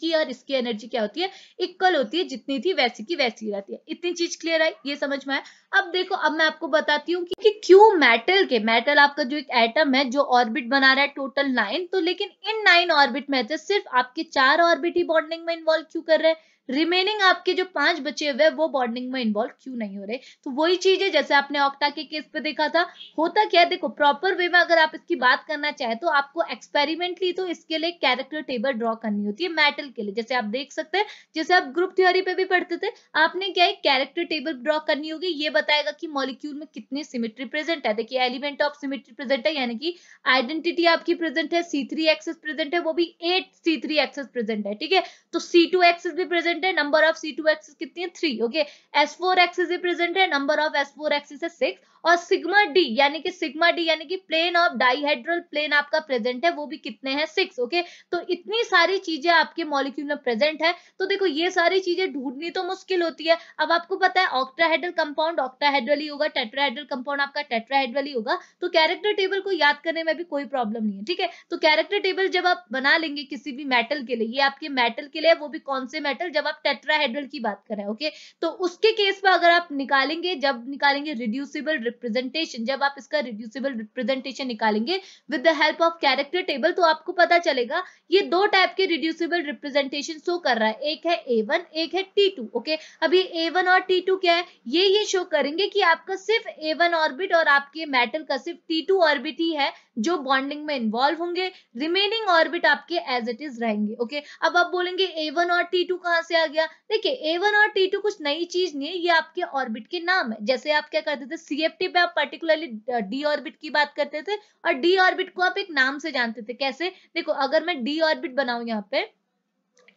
की और इसकी एनर्जी क्या होती है इक्वल होती है जितनी थी वैसी की वैसी रहती है इतनी चीज क्लियर आई ये समझ में आया अब देखो अब मैं आपको बताती हूँ कि, क्यों मेटल के मेटल आपका जो एक एटम है जो ऑर्बिट बना रहा है टोटल नाइन तो लेकिन इन नाइन ऑर्बिट में सिर्फ आपके चार ऑर्बिट ही बॉन्डिंग में इन्वॉल्व क्यों कर रहे हैं रिमेनिंग आपके जो पांच बचे हुए वो बॉन्डिंग में इन्वॉल्व क्यों नहीं हो रहे तो वही चीज है जैसे आपने ऑक्टा के केस पे देखा था होता क्या है देखो प्रॉपर वे में अगर आप इसकी बात करना चाहे तो आपको एक्सपेरिमेंटली तो इसके लिए कैरेक्टर टेबल ड्रॉ करनी होती है मेटल के लिए जैसे आप देख सकते हैं जैसे आप ग्रुप थ्योरी पे भी पढ़ते थे आपने क्या है कैरेक्टर टेबल ड्रॉ करनी होगी ये बताएगा कि मॉलिक्यूल में कितनी सिमिट्री प्रेजेंट है देखिए एलिमेंट ऑफ सिमिट्री प्रेजेंट है यानी कि आइडेंटिटी आपकी प्रेजेंट है सी थ्री एक्सेस प्रेजेंट है वो भी at C three axis present है ठीक है तो सी टू एक्सेस भी प्रेजेंट प्रेजेंट है number of C two axis कितनी है three okay S four axis present है number of S four axis है सिक्स और सिग्मा डी यानी कि सिग्मा डी यानी कि प्लेन ऑफ डाइहेड्रल प्लेन आपका प्रेजेंट है वो भी कितने हैं सिक्स ओके तो इतनी सारी चीजें आपके मॉलिक्यूल में प्रेजेंट है तो देखो ये सारी चीजें ढूंढनी तो मुश्किल होती है अब आपको पता है ऑक्ट्राहेड्रल कंपाउंड ऑक्ट्राहेड्रल ही होगा टेट्राहेड्रल कंपाउंड आपका टेट्राहेड्रल ही होगा तो कैरेक्टर टेबल को याद करने में भी कोई प्रॉब्लम नहीं है ठीक है तो कैरेक्टर टेबल जब आप बना लेंगे किसी भी मेटल के लिए ये आपके मेटल के लिए वो भी कौन से मेटल जब आप टेट्राहेड्रल की बात करें ओके तो उसके केस में अगर आप निकालेंगे जब निकालेंगे रिड्यूसिबल रिप्रेजेंटेशन जब आप इसका रिड्यूसिबल रिप्रेजेंटेशन निकालेंगे with the help of character table तो आपको पता चलेगा ये दो टाइप के रिड्यूसिबल रिप्रेजेंटेशन शो कर रहा है एक है ए वन एक है टी टू ओके अभी ए वन और टी टू क्या है ये ये शो करेंगे कि आपका सिर्फ ए वन ऑर्बिट और आपके मेटल का सिर्फ टी टू ऑर्बिट ही है जो बॉन्डिंग में इन्वॉल्व होंगे रिमेनिंग ऑर्बिट आपके एज इट इज रहेंगे ओके अब आप बोलेंगे ए वन और टी टू कहाँ से आ गया देखिए ए वन और टी टू कुछ नई चीज नहीं है ये आपके ऑर्बिट के नाम है जैसे आप क्या करते थे सी एफ रिस्पेक्टिव में आप पर्टिकुलरली डी ऑर्बिट की बात करते थे और डी ऑर्बिट को आप एक नाम से जानते थे कैसे देखो अगर मैं डी ऑर्बिट बनाऊ यहाँ पे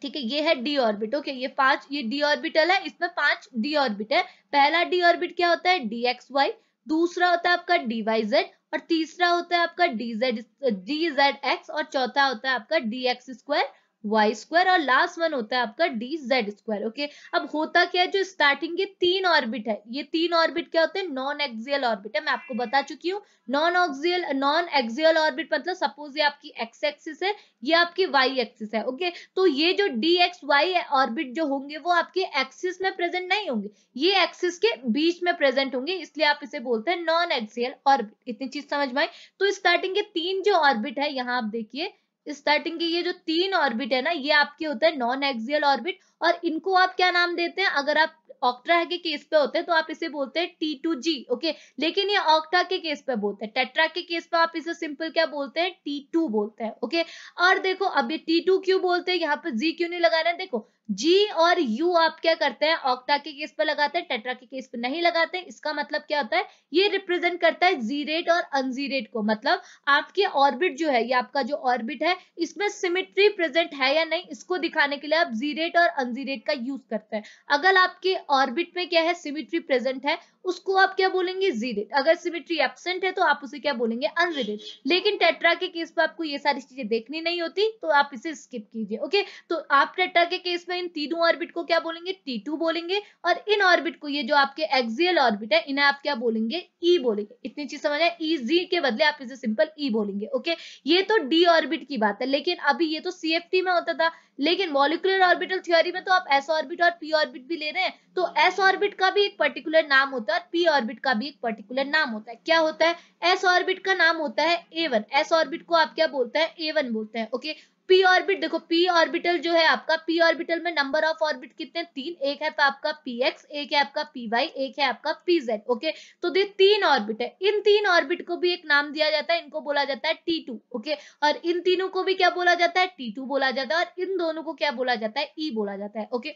ठीक है ये है डी ऑर्बिट ओके ये पांच ये डी ऑर्बिटल है इसमें पांच डी ऑर्बिट है पहला डी ऑर्बिट क्या होता है डी एक्स वाई दूसरा होता है आपका डी वाई जेड और तीसरा होता है आपका D Z D Z X और चौथा होता है आपका D x square Y square और लास्ट वन होता है आपका डी जेड स्क्वायर ओके अब होता क्या है जो स्टार्टिंग के तीन ऑर्बिट है ये तीन ऑर्बिट क्या होते हैं नॉन एक्सियल ऑर्बिट है मैं आपको बता चुकी हूँ non axial non axial orbit मतलब सपोज ये आपकी एक्स एक्सिस है ये आपकी वाई एक्सिस है ओके तो ये जो डी एक्स वाई ऑर्बिट जो होंगे वो आपके एक्सिस में प्रेजेंट नहीं होंगे ये एक्सिस के बीच में प्रेजेंट होंगे इसलिए आप इसे बोलते हैं नॉन एक्सियल ऑर्बिट इतनी चीज समझ में आई तो स्टार्टिंग के तीन जो ऑर्बिट है यहाँ आप देखिए स्टार्टिंग के ये जो तीन ऑर्बिट है ना ये आपके होते हैं नॉन एक्सियल ऑर्बिट और इनको आप क्या नाम देते हैं अगर आप ऑक्ट्रा के केस पे होते हैं तो आप इसे बोलते हैं टी टू जी ओके लेकिन ये ऑक्ट्रा के केस पे बोलते हैं टेट्रा के केस पे आप इसे सिंपल क्या बोलते हैं टी टू बोलते हैं ओके और देखो अब ये टी टू क्यों बोलते हैं यहाँ पे जी क्यों नहीं लगा रहे हैं देखो जी और यू आप क्या करते हैं ऑक्टा के केस पर लगाते हैं टेट्रा के केस पर नहीं लगाते इसका मतलब क्या होता है ये रिप्रेजेंट करता है जी रेट और रेट को मतलब आपके ऑर्बिट जो है ये आपका जो ऑर्बिट है इसमें सिमिट्री प्रेजेंट है या नहीं इसको दिखाने के लिए आप जी रेट और रेट का यूज करते हैं अगर आपके ऑर्बिट में क्या है सिमिट्री प्रेजेंट है उसको आप क्या बोलेंगे जीरेट अगर सिमिट्री एबसेंट है तो आप उसे क्या बोलेंगे रेट लेकिन टेट्रा के केस पर आपको ये सारी चीजें देखनी नहीं होती तो आप इसे स्किप कीजिए ओके तो आप टेट्रा के केस में इन तीनों ऑर्बिट को क्या बोलेंगे टी टू बोलेंगे और इन ऑर्बिट को ये जो आपके एक्सियल ऑर्बिट है इन्हें आप क्या बोलेंगे ई e बोलेंगे इतनी चीज समझ आए ई e जी के बदले आप इसे सिंपल ई e बोलेंगे ओके ये तो डी ऑर्बिट की बात है लेकिन अभी ये तो सी में होता था लेकिन मॉलिकुलर ऑर्बिटल थ्योरी में तो आप एस ऑर्बिट और पी ऑर्बिट भी ले रहे हैं तो एस ऑर्बिट का भी एक पर्टिकुलर नाम होता है और पी ऑर्बिट का भी एक पर्टिकुलर नाम होता है क्या होता है एस ऑर्बिट का नाम होता है ए वन एस ऑर्बिट को आप क्या बोलते हैं ए वन बोलते हैं ओके पी ऑर्बिट देखो पी ऑर्बिटल जो है आपका पी ऑर्बिटल में नंबर ऑफ ऑर्बिट कितने तीन एक है आपका पी एक्स एक है आपका पी वाई एक है आपका पी जेड ओके तो ये तीन ऑर्बिट है इन तीन ऑर्बिट को भी एक नाम दिया जाता है इनको बोला जाता है टी टू ओके और इन तीनों को भी क्या बोला जाता है टी टू बोला जाता है और इन दोनों को क्या बोला जाता है ई e बोला जाता है ओके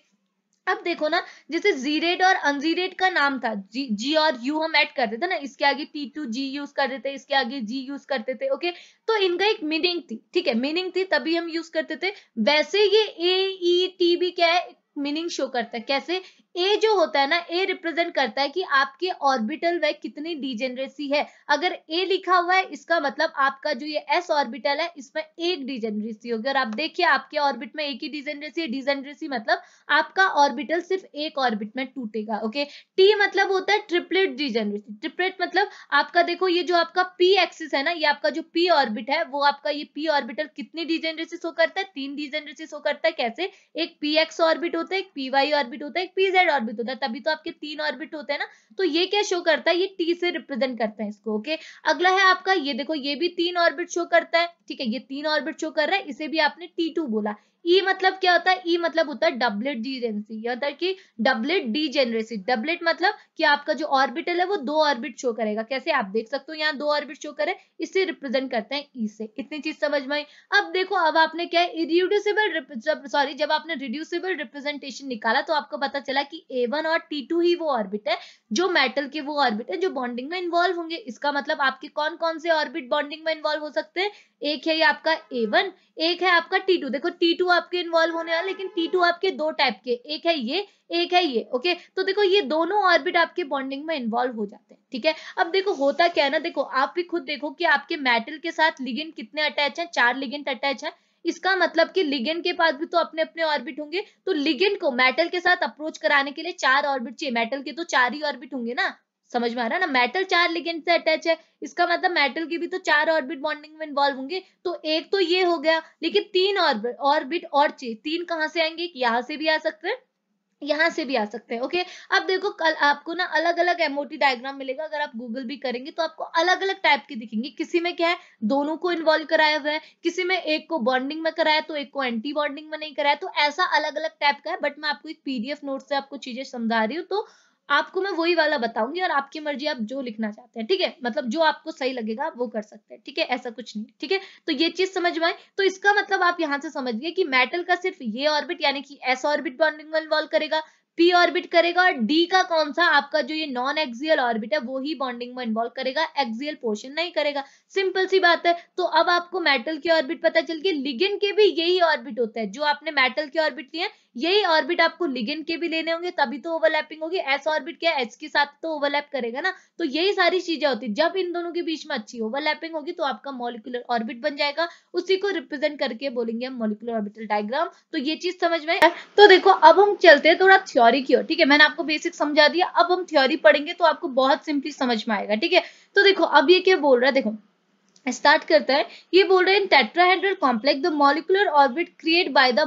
अब देखो ना जैसे जीरेट और अनजीरेट का नाम था जी जी और यू हम ऐड करते थे ना इसके आगे टी टू जी यूज करते थे इसके आगे जी यूज करते थे ओके तो इनका एक मीनिंग थी ठीक है मीनिंग थी तभी हम यूज करते थे वैसे ये ए ई टी भी क्या है मीनिंग शो करता है कैसे ए जो होता है ना ए रिप्रेजेंट करता है कि आपके ऑर्बिटल वह कितनी डिजेनरेसी है अगर ए लिखा हुआ है इसका मतलब आपका जो ये एस ऑर्बिटल है इसमें एक डिजेनरेसी होगी और आप देखिए आपके ऑर्बिट में एक ही डिजेनरेसी है डिजेनरेसी मतलब आपका ऑर्बिटल सिर्फ एक ऑर्बिट में टूटेगा ओके टी मतलब होता है ट्रिपलेट डिजेनरेसी ट्रिपलेट मतलब आपका देखो ये जो आपका पी एक्सिस है ना ये आपका जो पी ऑर्बिट है वो आपका ये पी ऑर्बिटल कितनी डिजेनरेसी शो करता है तीन डिजेनरेसी शो करता है कैसे एक पी एक्स ऑर्बिट होता है एक पी वाई ऑर्बिट होता है एक पी जेड थर्ड ऑर्बिट होता है तभी तो आपके तीन ऑर्बिट होते हैं ना तो ये क्या शो करता है ये टी से रिप्रेजेंट करता है इसको ओके अगला है आपका ये देखो ये भी तीन ऑर्बिट शो करता है ठीक है ये तीन ऑर्बिट शो कर रहा है इसे भी आपने टी बोला ई e मतलब क्या होता है ई e मतलब होता है डबलेट डीजेंसी ये होता है कि डबलेट डीजेनरेसी डबलेट मतलब कि आपका जो ऑर्बिटल है वो दो ऑर्बिट शो करेगा कैसे आप देख सकते हो यहाँ दो ऑर्बिट शो करे इससे रिप्रेजेंट करते हैं ई e से इतनी चीज समझ में आई अब देखो अब आपने क्या है इरिड्यूसिबल सॉरी जब आपने रिड्यूसिबल रिप्रेजेंटेशन निकाला तो आपको पता चला कि ए और टी ही वो ऑर्बिट है जो मेटल के वो ऑर्बिट है जो बॉन्डिंग में इन्वॉल्व होंगे इसका मतलब आपके कौन कौन से ऑर्बिट बॉन्डिंग में इन्वॉल्व हो सकते हैं एक है आपका ए एक है आपका टी देखो टी आपके इन्वॉल्व होने वाले लेकिन टी आपके दो टाइप के एक है ये एक है ये ओके तो देखो ये दोनों ऑर्बिट आपके बॉन्डिंग में इन्वॉल्व हो जाते हैं ठीक है अब देखो होता क्या है ना देखो आप भी खुद देखो कि आपके मेटल के साथ लिगेंड कितने अटैच है चार लिगेंड अटैच है इसका मतलब कि लिगेंड के पास भी तो अपने अपने ऑर्बिट होंगे तो लिगेंड को मेटल के साथ अप्रोच कराने के लिए चार ऑर्बिट चाहिए मेटल के तो चार ही ऑर्बिट होंगे ना समझ में आ रहा है ना मेटल चार लिगेंड से अटैच है इसका मतलब मेटल की भी तो चार ऑर्बिट बॉन्डिंग में इन्वॉल्व होंगे तो एक तो ये हो गया लेकिन तीन ऑर्बिट ऑर्बिट और चाहिए तीन कहाँ से आएंगे यहाँ से भी आ सकते हैं यहाँ से भी आ सकते हैं ओके अब देखो कल आपको ना अलग अलग एमओटी डायग्राम मिलेगा अगर आप गूगल भी करेंगे तो आपको अलग अलग टाइप के दिखेंगे किसी में क्या है दोनों को इन्वॉल्व कराया हुआ है किसी में एक को बॉन्डिंग में कराया तो एक को एंटी बॉन्डिंग में नहीं कराया तो ऐसा अलग अलग टाइप का है बट मैं आपको एक पीडीएफ नोट से आपको चीजें समझा रही हूँ तो आपको मैं वही वाला बताऊंगी और आपकी मर्जी आप जो लिखना चाहते हैं ठीक है मतलब जो आपको सही लगेगा वो कर सकते हैं ठीक है ऐसा कुछ नहीं ठीक है तो ये चीज समझ में आए तो इसका मतलब आप यहाँ से समझिए कि मेटल का सिर्फ ये ऑर्बिट यानी कि एस ऑर्बिट बॉन्डिंग इन्वॉल्व करेगा पी ऑर्बिट करेगा और डी का कौन सा आपका जो ये नॉन एक्सियल ऑर्बिट है वो ही बॉन्डिंग में इन्वॉल्व करेगा एक्सियल पोर्शन नहीं करेगा सिंपल सी बात है तो अब आपको मेटल की ऑर्बिट पता चल गया लिगेंड के भी यही ऑर्बिट होता है जो आपने मेटल के ऑर्बिट दिए हैं यही ऑर्बिट आपको लिगेंड के भी लेने होंगे तभी तो ओवरलैपिंग होगी एस ऑर्बिट क्या एच के साथ तो ओवरलैप करेगा ना तो यही सारी चीजें होती है जब इन दोनों के बीच में अच्छी ओवरलैपिंग होगी तो आपका मोलिकुलर ऑर्बिट बन जाएगा उसी को रिप्रेजेंट करके बोलेंगे हम मोलिकुलर ऑर्बिटल डायग्राम तो ये चीज समझ में तो देखो अब हम चलते हैं थोड़ा थ्योरी की ओर ठीक है मैंने आपको बेसिक समझा दिया अब हम थ्योरी पढ़ेंगे तो आपको बहुत सिंपली समझ में आएगा ठीक है तो देखो अब ये क्या बोल रहा है देखो स्टार्ट करता है ये बोल रहे हैं tetrahedral complex the molecular orbit create by the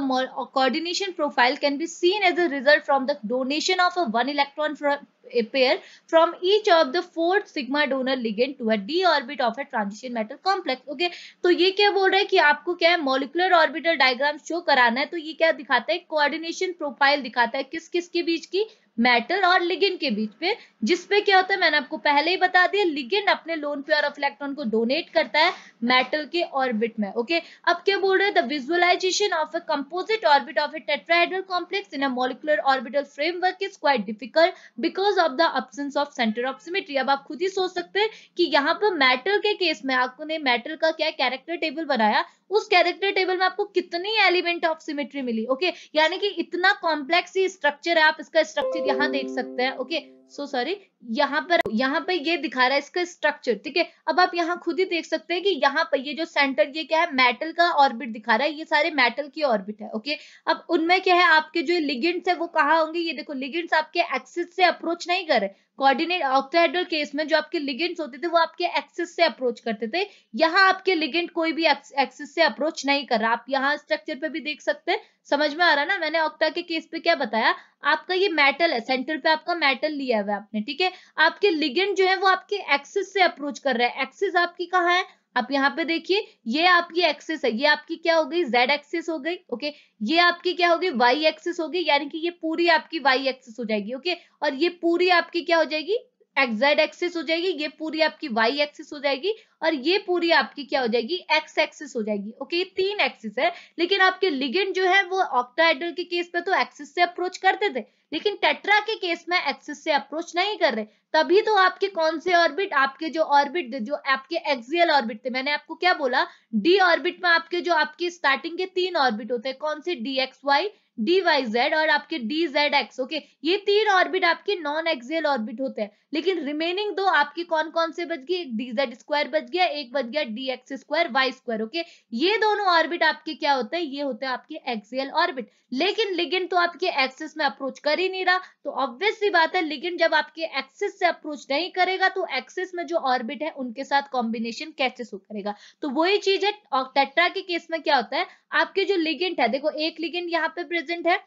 coordination profile can be seen as a result from the donation of a one electron from pair from each of the fourth sigma donor ligand to a D orbit of a transition metal complex okay तो ये क्या बोल रहा है कि आपको क्या है मॉलिकुलर ऑर्बिटल डायग्राम शो कराना है तो ये क्या दिखाता है कोऑर्डिनेशन प्रोफाइल दिखाता है किस किस के बीच की मैटर और लिगिन के बीच पे जिसपे क्या होता है मैंने आपको पहले ही बता दिया लिगिन अपने लोन प्योर ऑफ इलेक्ट्रॉन को डोनेट करता है मेटल के ऑर्बिट में ओके अब क्या बोल रहे हैं the visualisation of a composite orbit of a tetrahedral complex in a molecular orbital framework is quite difficult because of the absence of centre of symmetry अब आप खुद ही सोच सकते हैं कि यहाँ पर मेटल के केस में आपको ने मैटर का क्या कैरेक्टर टेबल बनाया उस कैरेक्टर टेबल में आपको कितनी एलिमेंट ऑफ सिमेट्री मिली ओके यानी कि इतना कॉम्प्लेक्स ही स्ट्रक्चर है आप इसका स्ट्रक्चर यहाँ देख सकते हैं ओके सो so, सॉरी यहाँ पर यहाँ पर ये दिखा रहा है इसका स्ट्रक्चर ठीक है अब आप यहाँ खुद ही देख सकते हैं कि यहाँ पर ये जो सेंटर ये क्या है मेटल का ऑर्बिट दिखा रहा है ये सारे मेटल की ऑर्बिट है ओके अब उनमें क्या है आपके जो लिगेंट्स है वो कहाँ होंगे ये देखो लिगेंट्स आपके एक्सिस से अप्रोच नहीं कर रहे कोऑर्डिनेट ऑक्टाहेड्रल केस में जो आपके लिगेंट्स होते थे वो आपके एक्सिस से अप्रोच करते थे यहाँ आपके लिगेंट कोई भी एक्सिस से अप्रोच नहीं कर रहा आप यहाँ स्ट्रक्चर पे भी देख सकते हैं समझ में आ रहा ना मैंने ऑक्टा के केस पे क्या बताया आपका ये मेटल है सेंटर पे आपका मेटल लिया किया हुआ आपने ठीक है आपके लिगेंड जो है वो आपके एक्सिस से अप्रोच कर रहा है एक्सिस आपकी कहा है आप यहाँ पे देखिए ये आपकी एक्सिस है ये आपकी क्या हो गई जेड एक्सिस हो गई ओके ये आपकी क्या होगी वाई एक्सेस होगी यानी कि ये पूरी आपकी वाई एक्सिस हो जाएगी ओके और ये पूरी आपकी क्या हो जाएगी जेड एक्सिस हो जाएगी ये पूरी आपकी वाई एक्सिस हो जाएगी और ये पूरी आपकी क्या हो जाएगी एक्स एक्सिस हो जाएगी ओके ये तीन एक्सिस है लेकिन आपके लिगेंड जो है वो ऑक्टाइडल के केस पे तो एक्सिस से अप्रोच करते थे लेकिन टेट्रा के केस में एक्सिस से अप्रोच नहीं कर रहे तभी तो आपके कौन से ऑर्बिट आपके जो ऑर्बिट जो आपके एक्सियल ऑर्बिट थे मैंने आपको क्या बोला डी ऑर्बिट में आपके जो आपके स्टार्टिंग के तीन ऑर्बिट होते हैं कौन से d x y d y z और आपके डी जेड एक्स ओके ये तीन ऑर्बिट आपके नॉन एक्सियल ऑर्बिट होते हैं लेकिन रिमेनिंग दो आपके कौन कौन से बच गए डी जेड स्क्वायर बच गया एक बच गया d x square Y square okay ये दोनों ऑर्बिट आपके क्या होते हैं ये होते हैं आपके एक्सियल ऑर्बिट लेकिन लिगेंड तो आपके एक्सिस में अप्रोच कर ही नहीं रहा तो ऑब्वियस सी बात है लिगेंड जब आपके एक्सिस से अप्रोच नहीं करेगा तो एक्सिस में जो ऑर्बिट है उनके साथ कॉम्बिनेशन कैसे शो करेगा तो वही चीज है टेट्रा के केस में क्या होता है आपके जो लिगेंट है देखो एक लिगेंट यहाँ पे प्रेजेंट है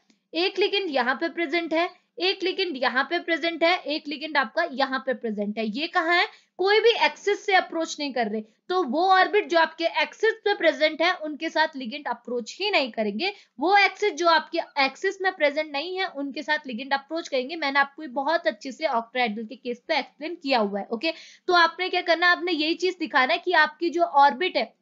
एक लिगेंड यहाँ पे प्रेजेंट है एक लिगेंड यहाँ पे प्रेजेंट है एक लिगेंड आपका यहाँ पे प्रेजेंट है ये कहा है कोई भी एक्सिस से अप्रोच नहीं कर रहे तो वो ऑर्बिट जो आपके एक्सिस पे प्रेजेंट है उनके साथ लिगेंड अप्रोच ही नहीं करेंगे वो एक्सिस जो आपके एक्सिस में प्रेजेंट नहीं है उनके साथ लिगेंड अप्रोच करेंगे मैंने आपको बहुत अच्छे से ऑक्ट्राइडल के केस पे एक्सप्लेन किया हुआ है ओके तो आपने क्या करना आपने यही चीज दिखाना है कि आपकी जो ऑर्बिट है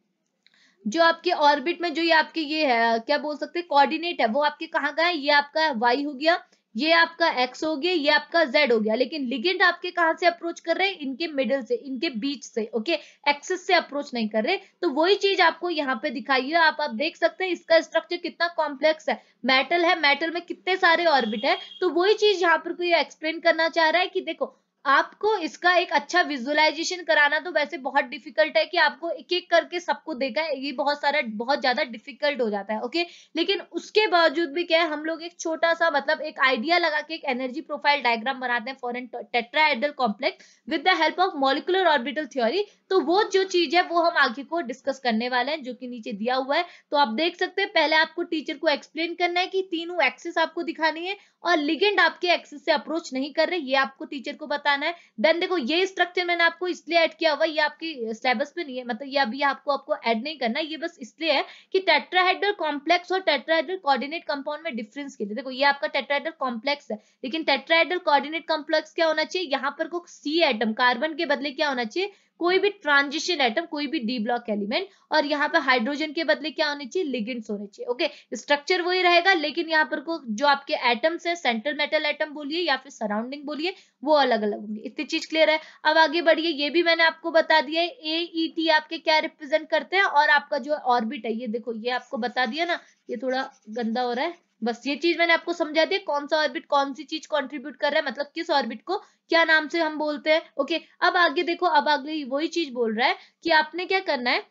जो आपके ऑर्बिट में जो ये आपके ये है क्या बोल सकते हैं कोऑर्डिनेट है वो आपके कहाँ का है ये आपका वाई हो गया ये आपका एक्स हो गया ये आपका जेड हो गया लेकिन लिगेंड आपके कहाँ से अप्रोच कर रहे हैं इनके मिडिल से इनके बीच से ओके एक्सेस से अप्रोच नहीं कर रहे तो वही चीज आपको यहाँ पे दिखाई है आप आप देख सकते हैं इसका स्ट्रक्चर कितना कॉम्प्लेक्स है मेटल है मेटल में कितने सारे ऑर्बिट है तो वही चीज यहाँ पर कोई एक्सप्लेन करना चाह रहा है कि देखो आपको इसका एक अच्छा विजुअलाइजेशन कराना तो वैसे बहुत डिफिकल्ट है कि आपको एक एक करके सबको देखा है ये बहुत सारा बहुत ज्यादा डिफिकल्ट हो जाता है ओके लेकिन उसके बावजूद भी क्या है हम लोग एक छोटा सा मतलब एक आइडिया लगा के एक एनर्जी प्रोफाइल डायग्राम बनाते हैं for an tetrahedral complex with the help of molecular orbital theory तो वो जो चीज है वो हम आगे को डिस्कस करने वाले हैं जो कि नीचे दिया हुआ है तो आप देख सकते हैं पहले आपको टीचर को एक्सप्लेन करना है कि तीनों एक्सेस आपको दिखानी है और लिगेंड आपके एक्सेस से अप्रोच नहीं कर रहे ये आपको टीचर को बता बताना है देन देखो ये स्ट्रक्चर मैंने आपको इसलिए ऐड किया हुआ ये आपकी सिलेबस में नहीं है मतलब ये अभी आपको आपको ऐड नहीं करना ये बस इसलिए है कि टेट्राहेड्रल कॉम्प्लेक्स और टेट्राहेड्रल कोऑर्डिनेट कंपाउंड में डिफरेंस के लिए देखो ये आपका टेट्राहेड्रल कॉम्प्लेक्स है लेकिन टेट्राहेड्रल कोऑर्डिनेट कॉम्प्लेक्स क्या होना चाहिए यहाँ पर को सी एटम कार्बन के बदले क्या होना चाहिए कोई भी ट्रांजिशन एटम कोई भी डी ब्लॉक एलिमेंट और यहाँ पे हाइड्रोजन के बदले क्या होने चाहिए लिगेंड्स होने चाहिए ओके स्ट्रक्चर वही रहेगा लेकिन यहाँ पर को जो आपके एटम्स है सेंट्रल मेटल एटम बोलिए या फिर सराउंडिंग बोलिए वो अलग अलग होंगे इतनी चीज क्लियर है अब आगे बढ़िए ये भी मैंने आपको बता दिया है टी e आपके क्या रिप्रेजेंट करते हैं और आपका जो ऑर्बिट है ये देखो ये आपको बता दिया ना ये थोड़ा गंदा हो रहा है बस ये चीज मैंने आपको समझा दी कौन सा ऑर्बिट कौन सी चीज कंट्रीब्यूट कर रहा है मतलब किस ऑर्बिट को क्या नाम से हम बोलते हैं ओके अब आगे देखो अब आगे वही चीज बोल रहा है कि आपने क्या करना है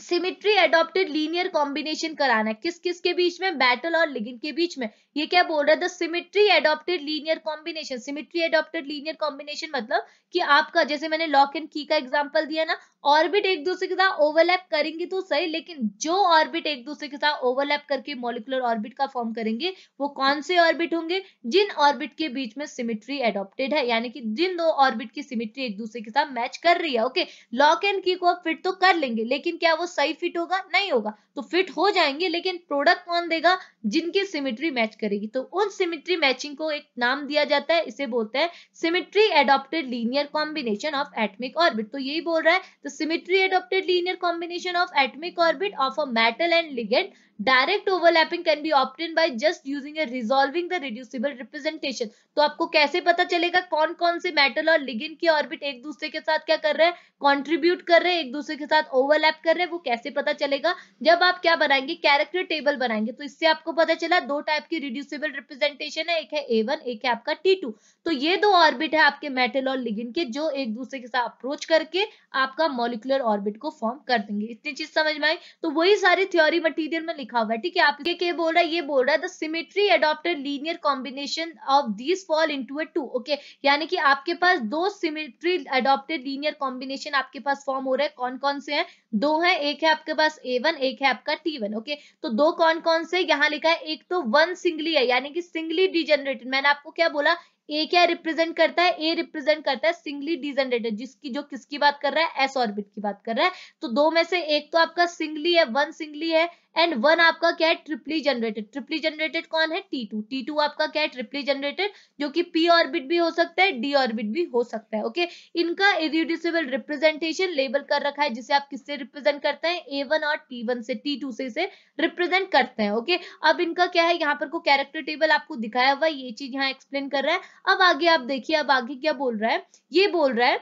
सिमिट्री एडोप्टेड लीनियर कॉम्बिनेशन कराना है किस किस के बीच में बैटल और लिगिन के बीच में ये क्या बोल रहा है the symmetry adopted linear combination symmetry adopted linear combination मतलब कि आपका जैसे मैंने लॉक एंड की का एग्जांपल दिया ना ऑर्बिट एक दूसरे के साथ ओवरलैप करेंगे तो सही लेकिन जो ऑर्बिट एक दूसरे के साथ ओवरलैप करके मोलिकुलर ऑर्बिट का फॉर्म करेंगे वो कौन से ऑर्बिट होंगे जिन ऑर्बिट के बीच में सिमिट्री एडोप्टेड है यानी कि जिन दो ऑर्बिट की सिमिट्री एक दूसरे के साथ मैच कर रही है ओके लॉक एंड की को फिट तो कर लेंगे लेकिन क्या वो सही फिट होगा नहीं होगा तो फिट हो जाएंगे लेकिन प्रोडक्ट कौन देगा जिनकी सिमिट्री मैच करेगी तो उन सिमिट्री मैचिंग को एक नाम दिया जाता है इसे बोलते हैं symmetry adopted linear combination of atomic orbit तो यही बोल रहा है तो symmetry adopted linear combination of atomic orbit of a metal and ligand direct overlapping can be obtain by just using a resolving the reducible representation तो आपको कैसे पता चलेगा कौन कौन से मेटल और लिगिन की ऑर्बिट एक दूसरे के साथ क्या कर रहे हैं कॉन्ट्रीब्यूट कर रहे हैं एक दूसरे के साथ ओवरलैप कर रहे हैं वो कैसे पता चलेगा जब आप क्या बनाएंगे कैरेक्टर टेबल बनाएंगे तो इससे आपको पता चला दो टाइप की रिड्यूसिबल रिप्रेजेंटेशन है एक है ए वन एक है आपका टी टू तो ये दो ऑर्बिट है आपके मेटल और लिगिन के जो एक दूसरे के साथ अप्रोच करके आपका मोलिकुलर ऑर्बिट को फॉर्म कर देंगे इतनी चीज समझ में आई तो वही सारी थ्योरी मटीरियल में लिखा लिखा हुआ है ठीक है आपके क्या बोल रहा है ये बोल रहा है the symmetry adopted linear combination of this fall into a two okay यानी कि आपके पास दो सिमेट्री एडोप्टेड लीनियर कॉम्बिनेशन आपके पास फॉर्म हो रहा है कौन कौन से हैं दो है एक है आपके पास ए वन एक है आपका टी वन ओके तो दो कौन कौन से यहाँ लिखा है एक तो वन सिंगली है यानी कि सिंगली डिजेनरेटेड मैंने आपको क्या बोला ए क्या रिप्रेजेंट करता है ए रिप्रेजेंट करता है सिंगली डिजेनरेटेड जिसकी जो किसकी बात कर रहा है एस ऑर्बिट की बात कर रहा है तो दो में से एक तो आपका सिंगली है वन सिंगली है एंड वन आपका क्या है ट्रिपली जनरेटेड ट्रिपली जनरेटेड कौन है टी टू टी टू आपका क्या है ट्रिपली जनरेटेड जो कि पी ऑर्बिट भी हो सकता है डी ऑर्बिट भी हो सकता है ओके इनका इरिड्यूसिबल रिप्रेजेंटेशन लेबल कर रखा है जिसे आप किससे रिप्रेजेंट करते हैं ए वन और टी वन से टी टू से इसे रिप्रेजेंट करते हैं ओके अब इनका क्या है यहाँ पर को कैरेक्टर टेबल आपको दिखाया हुआ ये चीज यहाँ एक्सप्लेन कर रहा है अब आगे आप देखिए अब आगे क्या बोल रहा है ये बोल रहा है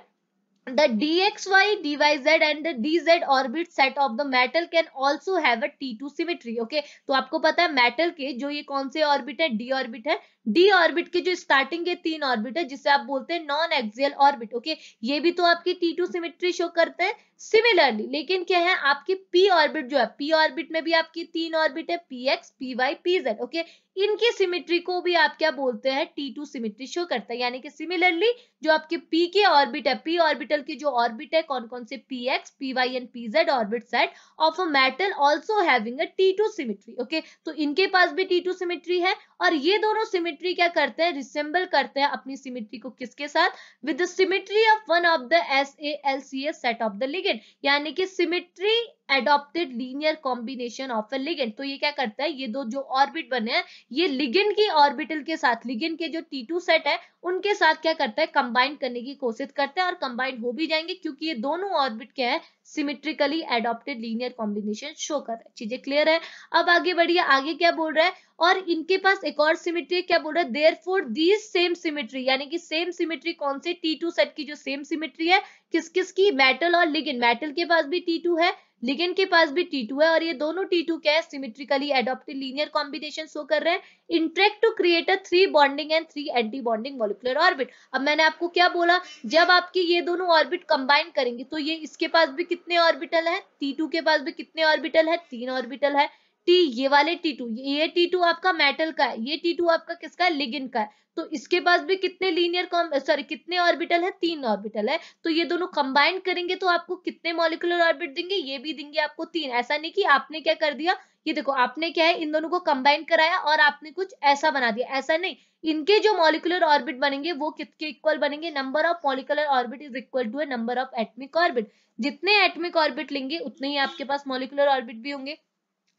the dxy, dyz and the dz orbit set of the metal can also have a T2 symmetry. Okay, to aapko pata hai metal ke jo ye kaun se orbit hai d orbit hai d orbit की जो starting के तीन orbit है जिसे आप बोलते हैं non axial orbit okay ये भी तो आपकी टी टू सिमिट्री शो करते हैं सिमिलरली लेकिन क्या है आपकी पी ऑर्बिट जो है पी ऑर्बिट में भी आपकी तीन ऑर्बिट है p x p y p z okay इनकी सिमिट्री को भी आप क्या बोलते हैं टी टू सिमिट्री शो करता है यानी कि सिमिलरली जो आपके पी के ऑर्बिट है पी ऑर्बिटल की जो ऑर्बिट है कौन कौन से p x p y and p z orbit set of a metal also having a t two symmetry okay तो इनके पास भी टी टू सिमिट्री है और ये दोनों सिमिट्री सिमिट्री क्या करते हैं रिसेंबल करते हैं अपनी सिमिट्री को किसके साथ with the symmetry of one of the S A L C S set of the ligand यानी कि symmetry adopted linear combination of a ligand तो ये क्या करता है ये दो जो ऑर्बिट बने हैं ये लिगेंड की ऑर्बिटल के साथ लिगेंड के जो टी टू सेट है उनके साथ क्या करता है कंबाइंड करने की कोशिश करते हैं और कंबाइन हो भी जाएंगे क्योंकि ये दोनों ऑर्बिट क्या है symmetrically adopted linear combination show कर रहा है चीजें क्लियर है अब आगे बढ़िए आगे क्या बोल रहा है और इनके पास एक और सिमिट्री क्या बोल रहा है therefore these same symmetry यानी कि सेम सिमिट्री कौन से टी टू सेट की जो सेम सिमिट्री है किस किस की मेटल और लिगिन मेटल के पास भी टी टू है लिगेंड के पास भी टी है और ये दोनों टी क्या है symmetrically adoptive linear combination show कर रहे हैं interact to create a three bonding and three anti bonding molecular orbit अब मैंने आपको क्या बोला जब आपके ये दोनों ऑर्बिट कंबाइन करेंगे तो ये इसके पास भी कितने ऑर्बिटल है टी के पास भी कितने ऑर्बिटल है तीन ऑर्बिटल है टी ये वाले टी टू ये टी टू आपका मेटल का है ये टी टू आपका किसका है लिगिन का है तो इसके पास भी कितने लीनियर सॉरी कितने ऑर्बिटल है तीन ऑर्बिटल है तो ये दोनों कंबाइन करेंगे तो आपको कितने मॉलिकुलर ऑर्बिट देंगे ये भी देंगे आपको तीन ऐसा नहीं कि आपने क्या कर दिया ये देखो आपने क्या है इन दोनों को कंबाइन कराया और आपने कुछ ऐसा बना दिया ऐसा नहीं इनके जो मॉलिकुलर ऑर्बिट बनेंगे वो कितने इक्वल बनेंगे number of molecular orbit is equal to number of atomic orbit जितने एटमिक ऑर्बिट लेंगे उतने ही आपके पास मॉलिकुलर ऑर्बिट भी होंगे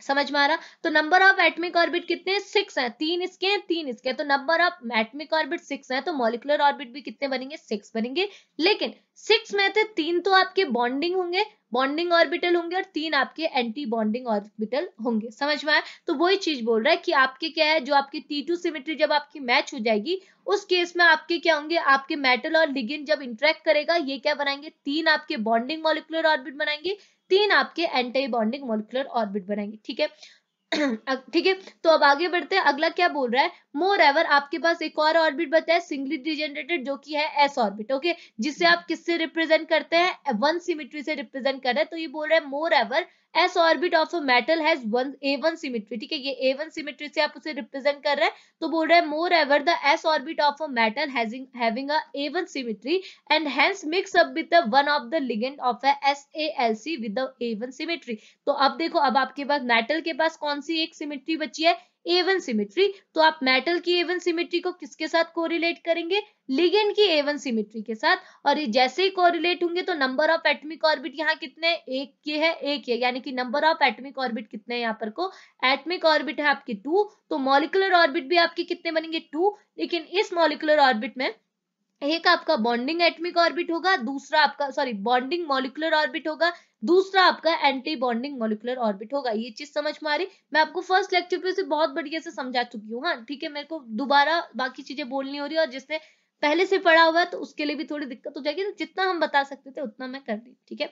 समझ में आ रहा तो नंबर ऑफ एटमिक ऑर्बिट कितने सिक्स हैं तीन इसके हैं तीन इसके हैं तो number of atomic orbit six हैं तो मॉलिकुलर ऑर्बिट भी कितने बनेंगे सिक्स बनेंगे लेकिन सिक्स में थे तीन तो आपके बॉन्डिंग होंगे बॉन्डिंग ऑर्बिटल होंगे और तीन आपके एंटी बॉन्डिंग ऑर्बिटल होंगे समझ में आया तो वही चीज बोल रहा है कि आपके क्या है जो आपकी टी टू सिमिट्री जब आपकी मैच हो जाएगी उस केस में आपके क्या होंगे आपके मेटल और लिगिन जब इंट्रैक्ट करेगा ये क्या बनाएंगे तीन आपके बॉन्डिंग मॉलिकुलर ऑर्बिट बनाएंगे तीन आपके एंटी बॉन्डिंग मोलिकुलर ऑर्बिट बनाएंगे ठीक है ठीक है तो अब आगे बढ़ते हैं अगला क्या बोल रहा है मोर एवर आपके पास एक और ऑर्बिट बताया सिंगली डिजेनरेटेड जो कि है एस ऑर्बिट ओके जिसे आप किससे रिप्रेजेंट करते हैं वन सिमिट्री से रिप्रेजेंट कर रहे हैं तो ये बोल रहा है moreover s orbit of a metal has one a one symmetry ठीक है ये ए वन सिमिट्री से आप उसे रिप्रेजेंट कर रहे हैं तो बोल रहे हैं moreover the s orbit of a metal having a a one symmetry and hence mix up with the one of the ligand of a S A L C with the a one symmetry तो अब देखो अब आपके पास metal के पास कौन सी एक symmetry बची है एवन सिमिट्री तो आप मेटल की एवन सिमिट्री को किसके साथ कोरिलेट करेंगे लिगेंड की एवन सिमिट्री के साथ और ये जैसे ही कोरिलेट होंगे तो नंबर ऑफ एटमिक ऑर्बिट यहाँ कितने एक के है एक है यानी कि नंबर ऑफ एटमिक ऑर्बिट कितने यहाँ पर को एटमिक ऑर्बिट है आपकी टू तो मॉलिकुलर ऑर्बिट भी आपके कितने बनेंगे टू लेकिन इस मॉलिकुलर ऑर्बिट में एक आपका बॉन्डिंग एटमिक ऑर्बिट होगा दूसरा आपका सॉरी बॉन्डिंग मॉलिकुलर ऑर्बिट होगा दूसरा आपका एंटी बॉन्डिंग मॉलिकुलर ऑर्बिट होगा ये चीज समझ में आ रही मैं आपको फर्स्ट लेक्चर पे उसे बहुत बढ़िया से समझा चुकी हूँ हाँ ठीक है मेरे को दोबारा बाकी चीजें बोलनी हो रही है और जिसने पहले से पढ़ा हुआ तो उसके लिए भी थोड़ी दिक्कत हो जाएगी तो जितना हम बता सकते थे उतना मैं कर दी ठीक है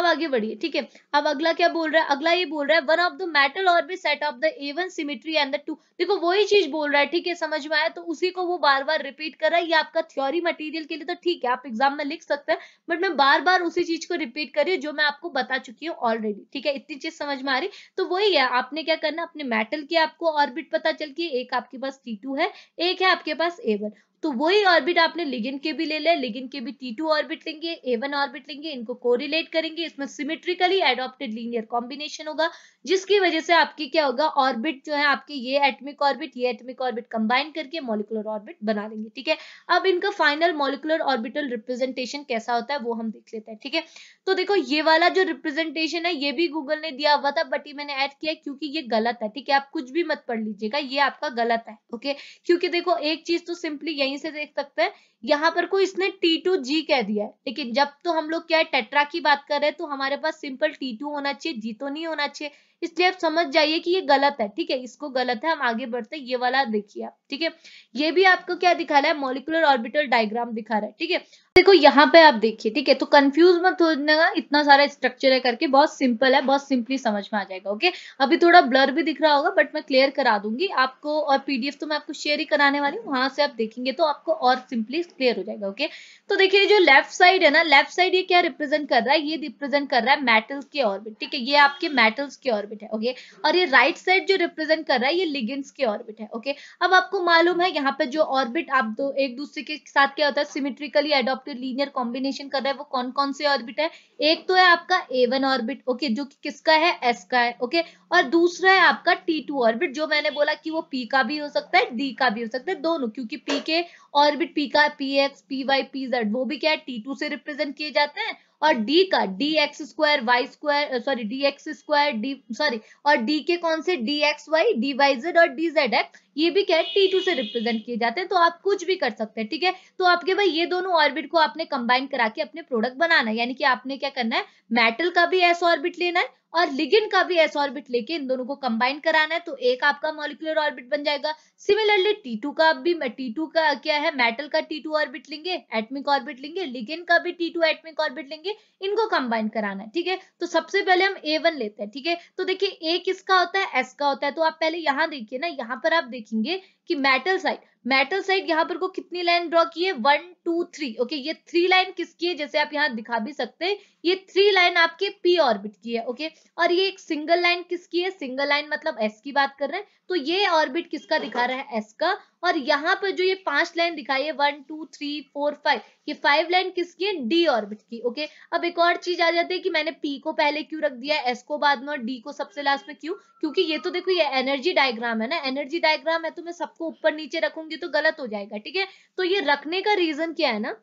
अब आगे बढ़िए ठीक है अब अगला क्या बोल रहा है अगला ये बोल रहा है वन ऑफ द मेटल और भी set of the a one symmetry and the two देखो वही चीज बोल रहा है ठीक है समझ में आया तो उसी को वो बार बार रिपीट कर रहा है ये आपका थ्योरी मटीरियल के लिए तो ठीक है आप एग्जाम में लिख सकते हैं बट मैं बार बार उसी चीज को रिपीट करी जो मैं आपको बता चुकी हूँ ऑलरेडी ठीक है इतनी चीज समझ में आ रही तो वही है आपने क्या करना अपने मेटल की आपको ऑर्बिट पता चल के एक आपके पास टी है एक है आपके पास ए तो वही ऑर्बिट आपने लिगिन के भी ले लिया लिगिन के भी टी टू ऑर्बिट लेंगे ए वन ऑर्बिट लेंगे इनको कोरिलेट करेंगे इसमें सिमेट्रिकली एडॉप्टेड लीनियर कॉम्बिनेशन होगा जिसकी वजह से आपकी क्या होगा ऑर्बिट जो है आपके ये एटमिक ऑर्बिट ये एटमिक ऑर्बिट कंबाइन करके मोलिकुलर ऑर्बिट बना लेंगे ठीक है अब इनका फाइनल मोलिकुलर ऑर्बिटल रिप्रेजेंटेशन कैसा होता है वो हम देख लेते हैं ठीक है तो देखो ये वाला जो रिप्रेजेंटेशन है ये भी गूगल ने दिया हुआ था बट ये मैंने ऐड किया क्योंकि ये गलत है ठीक है आप कुछ भी मत पढ़ लीजिएगा ये आपका गलत है ओके क्योंकि देखो एक चीज तो सिंपली यही यहीं से देख सकते हैं यहाँ पर को इसने टी टू जी कह दिया है लेकिन जब तो हम लोग क्या है टेट्रा की बात कर रहे हैं तो हमारे पास सिंपल टी टू होना चाहिए जी तो नहीं होना चाहिए इसलिए आप समझ जाइए कि ये गलत है ठीक है इसको गलत है हम आगे बढ़ते ये वाला देखिए आप ठीक है ये भी आपको क्या दिखा रहा है मोलिकुलर ऑर्बिटल डायग्राम दिखा रहा है ठीक है देखो यहाँ पे आप देखिए ठीक है तो कंफ्यूज मत जाएगा इतना सारा स्ट्रक्चर है करके बहुत सिंपल है बहुत सिंपली समझ में आ जाएगा ओके अभी थोड़ा ब्लर भी दिख रहा होगा बट मैं क्लियर करा दूंगी आपको और पीडीएफ तो मैं आपको शेयर ही कराने वाली हूँ वहां से आप देखेंगे तो आपको और सिंपली क्लियर हो जाएगा ओके तो देखिए जो लेफ्ट साइड है ना लेफ्ट साइड ये क्या रिप्रेजेंट कर रहा है ये रिप्रेजेंट कर रहा है मेटल्स के ऑर्बिट ठीक है ये आपके मेटल्स के ऑर्बिट ऑर्बिट है ओके और ये राइट साइड जो रिप्रेजेंट कर रहा है ये लिगेंस के ऑर्बिट है ओके अब आपको मालूम है यहाँ पे जो ऑर्बिट आप दो एक दूसरे के साथ क्या होता है सिमेट्रिकली एडोप्टेड लीनियर कॉम्बिनेशन कर रहा है वो कौन कौन से ऑर्बिट है एक तो है आपका ए वन ऑर्बिट ओके जो कि किसका है एस का है ओके और दूसरा है आपका टी टू ऑर्बिट जो मैंने बोला कि वो पी का भी हो सकता है डी का भी हो सकता है दोनों क्योंकि पी के ऑर्बिट पी का p x p y p z वो भी क्या है टी टू से रिप्रेजेंट किए जाते हैं और डी का d x square Y square sorry d x square d sorry और डी के कौन से d x y d y z और डी जेड एक्स ये भी क्या है टी टू से रिप्रेजेंट किए जाते हैं तो आप कुछ भी कर सकते हैं ठीक है तो आपके भाई ये दोनों ऑर्बिट को आपने कंबाइन करा के अपने प्रोडक्ट बनाना है यानी कि आपने क्या करना है मेटल का भी एस ऑर्बिट लेना है और लिगिन का भी एस ऑर्बिट लेके इन दोनों को कंबाइन कराना है तो एक आपका मॉलिकुलर ऑर्बिट बन जाएगा सिमिलरली टी टू का भी टी टू का क्या है मेटल का टी टू ऑर्बिट लेंगे एटमिक ऑर्बिट लेंगे लिगिन का भी टी टू एटमिक ऑर्बिट लेंगे इनको कंबाइन कराना है ठीक है तो सबसे पहले हम ए वन लेते हैं ठीक है तो देखिए ए किसका होता है एस का होता है तो आप पहले यहाँ देखिए ना यहाँ पर आप देखेंगे कि मेटल साइड मेटल साइड यहाँ पर को कितनी लाइन ड्रॉ की है वन टू थ्री ओके ये थ्री लाइन किसकी है जैसे आप यहाँ दिखा भी सकते हैं ये थ्री लाइन आपके पी ऑर्बिट की है ओके और ये एक सिंगल लाइन किसकी है सिंगल लाइन मतलब एस की बात कर रहे हैं तो ये ऑर्बिट किसका दिखा रहा है एस का और यहाँ पर जो ये पांच लाइन दिखाई है one two three four five ये फाइव लाइन किसकी है डी ऑर्बिट की ओके अब एक और चीज आ जाती है कि मैंने पी को पहले क्यों रख दिया है एस को बाद में और डी को सबसे लास्ट में क्यों क्योंकि ये तो देखो ये एनर्जी डायग्राम है ना एनर्जी डायग्राम है तो मैं सब आपको ऊपर नीचे रखूंगी तो गलत हो जाएगा ठीक है तो ये रखने का रीजन क्या है ना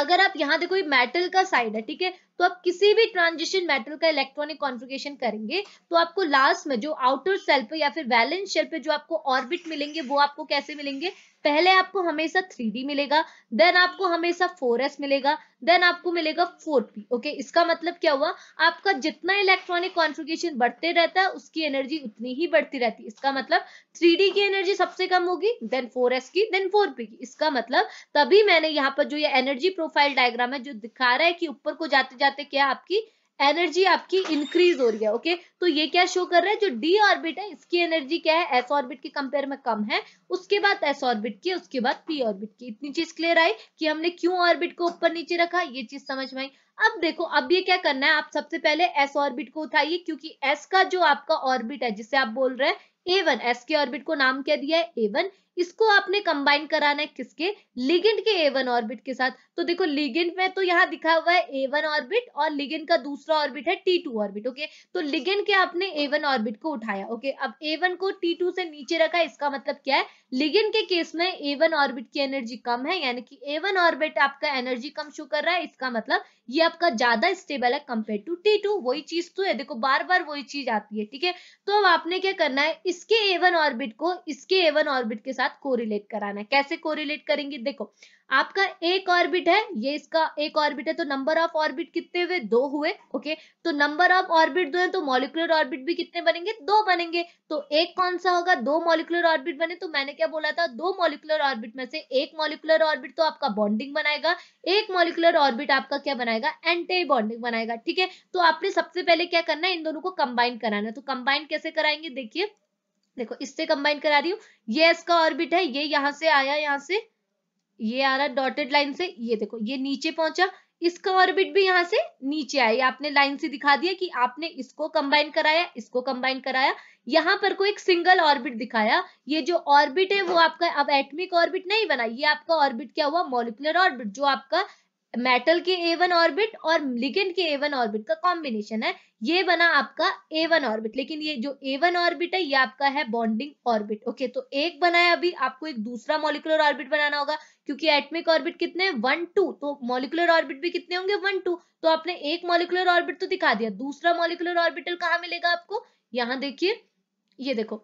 अगर आप यहाँ देखो ये मेटल का साइड है ठीक है तो आप किसी भी ट्रांजिशन मेटल का इलेक्ट्रॉनिक कॉन्फ़िगरेशन करेंगे तो आपको लास्ट में जो आउटर सेल पे या फिर वैलेंस शेल पे जो आपको ऑर्बिट मिलेंगे वो आपको कैसे मिलेंगे पहले आपको हमेशा 3D मिलेगा देन आपको हमेशा 4s मिलेगा देन आपको मिलेगा 4p ओके इसका मतलब क्या हुआ आपका जितना इलेक्ट्रॉनिक कॉन्फ़िगरेशन बढ़ते रहता है उसकी एनर्जी उतनी ही बढ़ती रहती है इसका मतलब 3d की एनर्जी सबसे कम होगी देन 4s की देन 4p की इसका मतलब तभी मैंने यहाँ पर जो ये एनर्जी प्रोफाइल डायग्राम है जो दिखा रहा है कि ऊपर को जाते जाते जाते क्या आपकी एनर्जी आपकी इंक्रीज हो रही है ओके तो ये क्या शो कर रहा है जो डी ऑर्बिट है इसकी एनर्जी क्या है एस ऑर्बिट के कंपेयर में कम है उसके बाद एस ऑर्बिट की उसके बाद पी ऑर्बिट की इतनी चीज क्लियर आई कि हमने क्यों ऑर्बिट को ऊपर नीचे रखा ये चीज समझ में आई अब देखो अब ये क्या करना है आप सबसे पहले एस ऑर्बिट को उठाइए क्योंकि एस का जो आपका ऑर्बिट है जिसे आप बोल रहे हैं ए वन एस के ऑर्बिट को नाम क्या दिया है ए वन इसको आपने कंबाइन कराना है किसके लिगेंड के एवन ऑर्बिट के साथ तो देखो लिगेंड में तो यहाँ दिखा हुआ है एवन ऑर्बिट और लिगेंड का दूसरा ऑर्बिट है टी टू ऑर्बिट ओके तो लिगेंड के आपने एवन ऑर्बिट को उठाया ओके अब एवन को टी टू से नीचे रखा इसका मतलब क्या है लिगेंड के केस में एवन ऑर्बिट की एनर्जी कम है यानी कि एवन ऑर्बिट आपका एनर्जी कम शो कर रहा है इसका मतलब ये आपका ज्यादा स्टेबल है कंपेयर टू टी टू वही चीज तो है देखो बार बार वही चीज आती है ठीक है तो अब आपने क्या करना है इसके एवन ऑर्बिट को इसके एवन ऑर्बिट के साथ साथ कोरिलेट कराना है कैसे कोरिलेट करेंगे देखो आपका एक ऑर्बिट है ये इसका एक ऑर्बिट है तो नंबर ऑफ ऑर्बिट कितने हुए दो हुए ओके तो नंबर ऑफ ऑर्बिट दो है तो मॉलिकुलर ऑर्बिट भी कितने बनेंगे दो बनेंगे तो एक कौन सा होगा दो मॉलिकुलर ऑर्बिट बने तो मैंने क्या बोला था दो मॉलिकुलर ऑर्बिट में से एक मॉलिकुलर ऑर्बिट तो आपका बॉन्डिंग बनाएगा एक मॉलिकुलर ऑर्बिट आपका क्या बनाएगा एंटी बॉन्डिंग बनाएगा ठीक है तो आपने सबसे पहले क्या करना है इन दोनों को कंबाइन कराना है तो कंबाइन कैसे कराएंगे देखिए देखो इससे कंबाइन करा रही हूँ ये इसका ऑर्बिट है ये यहाँ से आया यहाँ से ये आ रहा डॉटेड लाइन से ये देखो ये नीचे पहुंचा इसका ऑर्बिट भी यहाँ से नीचे आया आपने लाइन से दिखा दिया कि आपने इसको कंबाइन कराया इसको कंबाइन कराया यहाँ पर कोई एक सिंगल ऑर्बिट दिखाया ये जो ऑर्बिट है वो आपका अब एटमिक ऑर्बिट नहीं बना ये आपका ऑर्बिट क्या हुआ मोलिकुलर ऑर्बिट जो आपका मेटल के ए वन ऑर्बिट और लिगेंड के ए वन ऑर्बिट का कॉम्बिनेशन है ये बना आपका ए वन ऑर्बिट लेकिन ये जो ए वन ऑर्बिट है ये आपका है बॉन्डिंग ऑर्बिट ओके तो एक बनाया अभी आपको एक दूसरा मॉलिकुलर ऑर्बिट बनाना होगा क्योंकि एटमिक ऑर्बिट कितने वन टू तो मॉलिकुलर ऑर्बिट भी कितने होंगे वन टू तो आपने एक मॉलिकुलर ऑर्बिट तो दिखा दिया दूसरा मॉलिकुलर ऑर्बिटल कहाँ मिलेगा आपको यहाँ देखिए ये देखो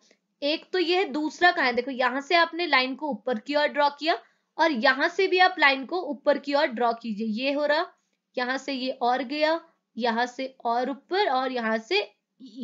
एक तो ये है दूसरा कहा है देखो यहां से आपने लाइन को ऊपर की ओर ड्रॉ किया और यहां से भी आप लाइन को ऊपर की ओर ड्रॉ कीजिए ये हो रहा यहां से ये और गया यहां से और ऊपर और यहां से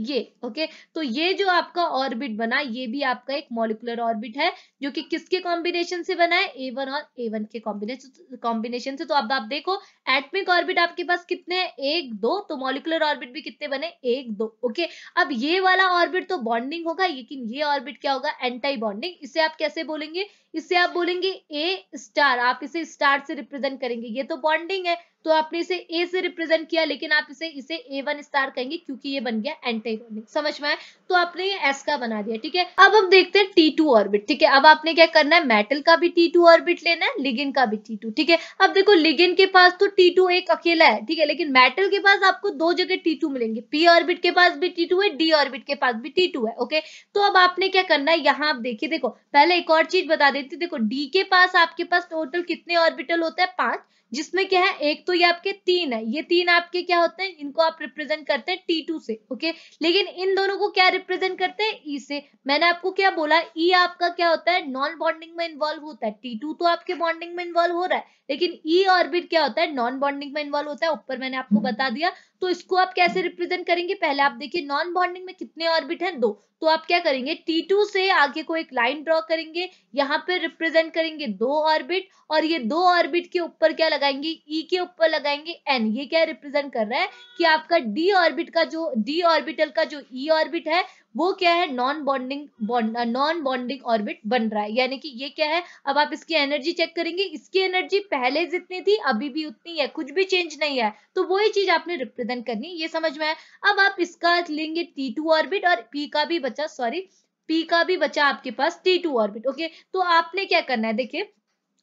ये ओके तो ये जो आपका ऑर्बिट बना ये भी आपका एक मॉलिकुलर ऑर्बिट है जो कि किसके कॉम्बिनेशन से बना है ए वन और ए वन के कॉम्बिनेशन कॉम्बिनेशन से तो अब आप देखो एटमिक ऑर्बिट आपके पास कितने हैं एक दो तो मॉलिकुलर ऑर्बिट भी कितने बने एक दो ओके अब ये वाला ऑर्बिट तो बॉन्डिंग होगा लेकिन ये ऑर्बिट क्या होगा एंटाई बॉन्डिंग इसे आप कैसे बोलेंगे इससे आप बोलेंगे ए स्टार आप इसे स्टार से रिप्रेजेंट करेंगे ये तो बॉन्डिंग है तो आपने इसे ए से रिप्रेजेंट किया लेकिन आप इसे इसे ए वन स्टार कहेंगे क्योंकि ये बन गया एंटेगोनिक समझ में आए तो आपने ये एस का बना दिया ठीक है अब हम देखते हैं टी टू ऑर्बिट ठीक है अब आपने क्या करना है मेटल का भी टी टू ऑर्बिट लेना है लिगिन का भी टी टू ठीक है अब देखो लिगिन के पास तो टी टू एक अकेला है ठीक है लेकिन मेटल के पास आपको दो जगह टी टू मिलेंगे पी ऑर्बिट के पास भी टी टू है डी ऑर्बिट के पास भी टी टू है ओके तो अब आपने क्या करना है यहाँ आप देखिए देखो पहले एक और चीज बता दे देती हूँ देखो डी के पास आपके पास टोटल कितने ऑर्बिटल होते हैं पांच जिसमें क्या है एक तो ये आपके तीन है ये तीन आपके क्या होते हैं इनको आप रिप्रेजेंट करते हैं टी टू से ओके लेकिन इन दोनों को क्या रिप्रेजेंट करते हैं ई e से मैंने आपको क्या बोला ई e आपका क्या होता है नॉन बॉन्डिंग में इन्वॉल्व होता है टी टू तो आपके बॉन्डिंग में इन्वॉल्व हो रहा है लेकिन ई e ऑर्बिट क्या होता है नॉन बॉन्डिंग में इन्वॉल्व होता है ऊपर मैंने आपको बता दिया तो इसको आप कैसे रिप्रेजेंट करेंगे पहले आप देखिए नॉन बॉन्डिंग में कितने ऑर्बिट हैं दो तो आप क्या करेंगे T2 से आगे को एक लाइन ड्रॉ करेंगे यहाँ पे रिप्रेजेंट करेंगे दो ऑर्बिट और ये दो ऑर्बिट के ऊपर क्या लगाएंगे E के ऊपर लगाएंगे N ये क्या रिप्रेजेंट कर रहा है कि आपका D ऑर्बिट का जो D ऑर्बिटल का जो E ऑर्बिट है वो क्या है non bonding non bonding orbit बन रहा है यानी कि ये क्या है अब आप इसकी एनर्जी चेक करेंगे इसकी एनर्जी पहले जितनी थी अभी भी उतनी है कुछ भी चेंज नहीं है तो वही चीज आपने रिप्रेजेंट करनी ये समझ में आया अब आप इसका लेंगे टी टू ऑर्बिट और पी का भी बचा सॉरी पी का भी बचा आपके पास टी टू ऑर्बिट ओके तो आपने क्या करना है देखिये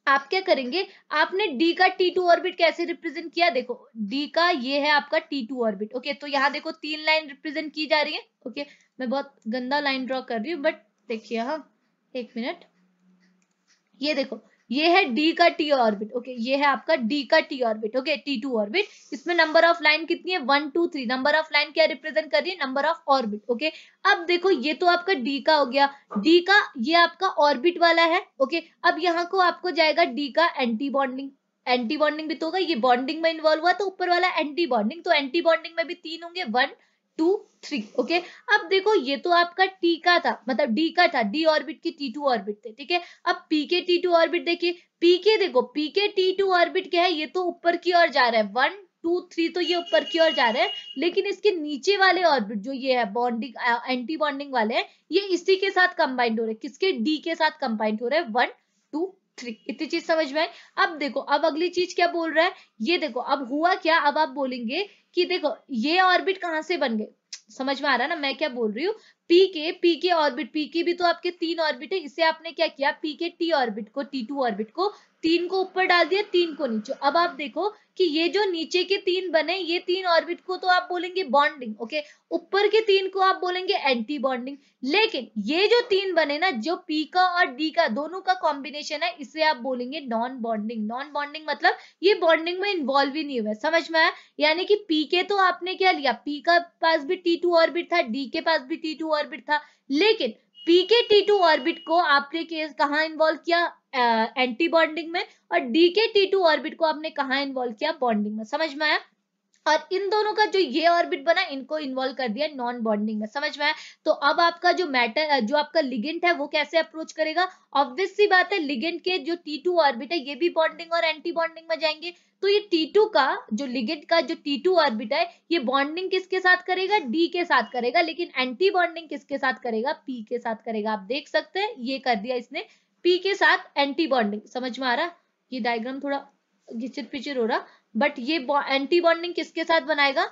आप क्या करेंगे आपने डी का टी टू ऑर्बिट कैसे रिप्रेजेंट किया देखो डी का ये है आपका टी टू ऑर्बिट ओके तो यहाँ देखो तीन लाइन रिप्रेजेंट की जा रही है ओके मैं बहुत गंदा लाइन ड्रॉ कर रही हूँ बट देखिए हाँ एक मिनट ये देखो ये है डी का टी ऑर्बिट ओके ये है आपका डी का t orbit okay t two orbit इसमें नंबर ऑफ लाइन कितनी है one two three number of line क्या रिप्रेजेंट कर रही है नंबर ऑफ ऑर्बिट ओके अब देखो ये तो आपका डी का हो गया डी का ये आपका ऑर्बिट वाला है ओके अब यहाँ को आपको जाएगा डी का एंटी बॉन्डिंग एंटी बॉन्डिंग भी तो होगा ये बॉन्डिंग में इन्वॉल्व हुआ तो ऊपर वाला एंटी बॉन्डिंग तो एंटी बॉन्डिंग में भी तीन होंगे वन टू थ्री ओके अब देखो ये तो आपका टी का था मतलब डी का था डी ऑर्बिट की टी टू ऑर्बिट थे ठीक है अब पी के टी टू ऑर्बिट देखिए पी के देखो पी के टी टू ऑर्बिट क्या है ये तो ऊपर की ओर जा रहा है वन टू थ्री तो ये ऊपर की ओर जा रहे हैं लेकिन इसके नीचे वाले ऑर्बिट जो ये है बॉन्डिंग एंटी बॉन्डिंग वाले हैं ये इसी के साथ कंबाइंड हो रहे हैं किसके डी के साथ कंबाइंड हो रहे हैं वन टू थ्री इतनी चीज समझ में आई अब देखो अब अगली चीज क्या बोल रहा है ये देखो अब हुआ क्या अब आप बोलेंगे कि देखो ये ऑर्बिट कहां से बन गए समझ में आ रहा है ना मैं क्या बोल रही हूँ पी के पी के ऑर्बिट पी के भी तो आपके तीन ऑर्बिट है इसे आपने क्या किया पी के टी ऑर्बिट को टी टू ऑर्बिट को तीन को ऊपर डाल दिया तीन को नीचे अब आप देखो कि ये जो नीचे के तीन बने ये तीन ऑर्बिट को तो आप बोलेंगे बॉन्डिंग ओके ऊपर के तीन को आप बोलेंगे एंटी बॉन्डिंग लेकिन ये जो तीन बने ना जो पी का और डी का दोनों का कॉम्बिनेशन है इसे आप बोलेंगे नॉन बॉन्डिंग नॉन बॉन्डिंग मतलब ये बॉन्डिंग में इन्वॉल्व ही नहीं हुआ समझ में आया यानी कि पी के तो आपने क्या लिया पी का पास भी टी टू ऑर्बिट था डी के पास भी टी टू ऑर्बिट था लेकिन पीके टी टू ऑर्बिट को आपने कहा इन्वॉल्व किया एंटी बॉन्डिंग में और डीके टी टू ऑर्बिट को आपने कहा इन्वॉल्व किया बॉन्डिंग में समझ में आया और इन दोनों का जो ये ऑर्बिट बना इनको इन्वॉल्व कर दिया नॉन बॉन्डिंग में समझ में आया तो अब आपका जो मैटर जो आपका लिगेंट है वो कैसे अप्रोच करेगा ऑब्वियस सी बात है लिगेंट के जो टी टू ऑर्बिट है ये भी बॉन्डिंग और एंटी बॉन्डिंग में जाएंगे तो ये टू का जो लिगेंट का जो टू ऑर्बिट है ये बॉन्डिंग किसके साथ करेगा डी के साथ करेगा लेकिन एंटी बॉन्डिंग किसके साथ करेगा पी के साथ करेगा आप देख सकते हैं ये कर दिया इसने पी के साथ एंटी बॉन्डिंग समझ में आ रहा ये डायग्राम थोड़ा घिचिर पिचर हो रहा बट ये एंटी बॉन्डिंग किसके साथ बनाएगा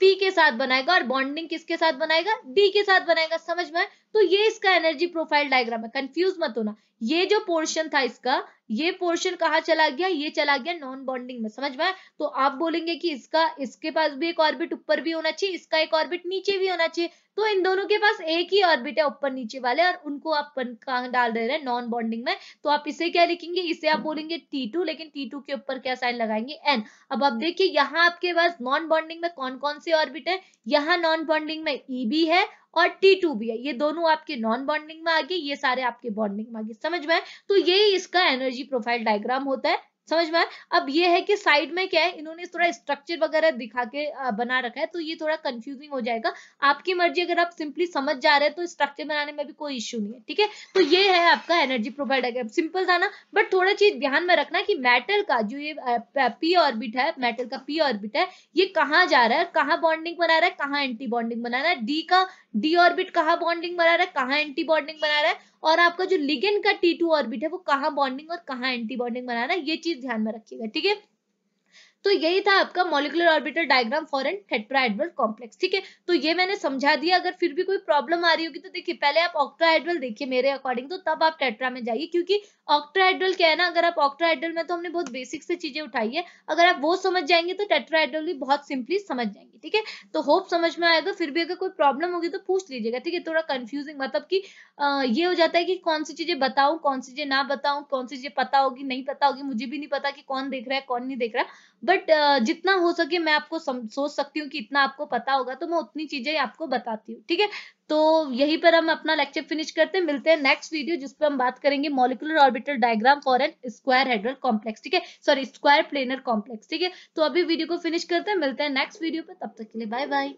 पी के साथ बनाएगा और बॉन्डिंग किसके साथ बनाएगा डी के साथ बनाएगा समझ में तो ये इसका एनर्जी प्रोफाइल डायग्राम है कंफ्यूज मत होना ये जो पोर्शन था इसका ये पोर्शन कहा चला गया ये चला गया नॉन बॉन्डिंग में समझ में तो आप बोलेंगे कि इसका इसके पास भी एक ऑर्बिट ऊपर भी होना चाहिए इसका एक ऑर्बिट नीचे भी होना चाहिए तो इन दोनों के पास एक ही ऑर्बिट है ऊपर नीचे वाले और उनको आप कहा डाल दे रहे हैं नॉन बॉन्डिंग में तो आप इसे क्या लिखेंगे इसे आप बोलेंगे टी लेकिन टी के ऊपर क्या साइन लगाएंगे एन अब आप देखिए यहाँ आपके पास नॉन बॉन्डिंग में कौन कौन से ऑर्बिट e है यहाँ नॉन बॉन्डिंग में ई है और टी टू भी है ये दोनों आपके नॉन बॉन्डिंग में आगे ये सारे आपके बॉन्डिंग में आगे समझ में तो ये इसका एनर्जी प्रोफाइल डायग्राम होता है समझ में अब ये है कि साइड में क्या है इन्होंने थोड़ा स्ट्रक्चर वगैरह दिखा के बना रखा है तो ये थोड़ा कंफ्यूजिंग हो जाएगा आपकी मर्जी अगर आप सिंपली समझ जा रहे हैं तो स्ट्रक्चर बनाने में भी कोई इश्यू नहीं है ठीक है तो ये है आपका एनर्जी प्रोफाइल डायग्राम सिंपल था ना बट थोड़ा चीज ध्यान में रखना की मेटल का जो ये पी ऑर्बिट है मेटल का पी ऑर्बिट है ये कहाँ जा रहा है कहाँ बॉन्डिंग बना रहा है कहाँ एंटी बॉन्डिंग बना रहा है डी का डी ऑर्बिट कहाँ बॉन्डिंग बना रहा है कहाँ एंटी बॉन्डिंग बना रहा है और आपका जो लिगेंड का टी टू ऑर्बिट है वो कहाँ बॉन्डिंग और कहाँ एंटी बॉन्डिंग बना रहा है ये चीज ध्यान में रखिएगा ठीक है तो यही था आपका molecular orbital diagram for an tetrahedral complex ठीक है तो ये मैंने समझा दिया अगर फिर भी कोई प्रॉब्लम आ रही होगी तो देखिए पहले आप ऑक्ट्राहेड्रल देखिए मेरे अकॉर्डिंग तो तब आप टेट्रा में जाइए क्योंकि ऑक्ट्राइडवल क्या है ना अगर आप ऑक्ट्राइडल में तो हमने बहुत बेसिक से चीजें उठाई है अगर आप वो समझ जाएंगे तो टेट्राइडल भी बहुत सिंपली समझ जाएंगे ठीक है तो होप समझ में आएगा फिर भी अगर कोई प्रॉब्लम होगी तो पूछ लीजिएगा ठीक है थोड़ा कंफ्यूजिंग मतलब की ये हो जाता है कि कौन सी चीजें बताऊं कौन सी चीजें ना बताऊं कौन सी चीजें पता होगी नहीं पता होगी मुझे भी नहीं पता कि कौन देख रहा है कौन नहीं देख रहा बट बट uh, जितना हो सके मैं आपको सोच सकती हूँ कि इतना आपको पता होगा तो मैं उतनी चीजें आपको बताती हूँ ठीक है तो यहीं पर हम अपना लेक्चर फिनिश करते हैं मिलते हैं नेक्स्ट वीडियो जिसपे हम बात करेंगे molecular orbital diagram for an square hedral complex ठीक है सॉरी स्क्वायर प्लेनर कॉम्प्लेक्स ठीक है तो अभी वीडियो को फिनिश करते हैं मिलते हैं नेक्स्ट वीडियो पर तब तक के लिए बाय बाय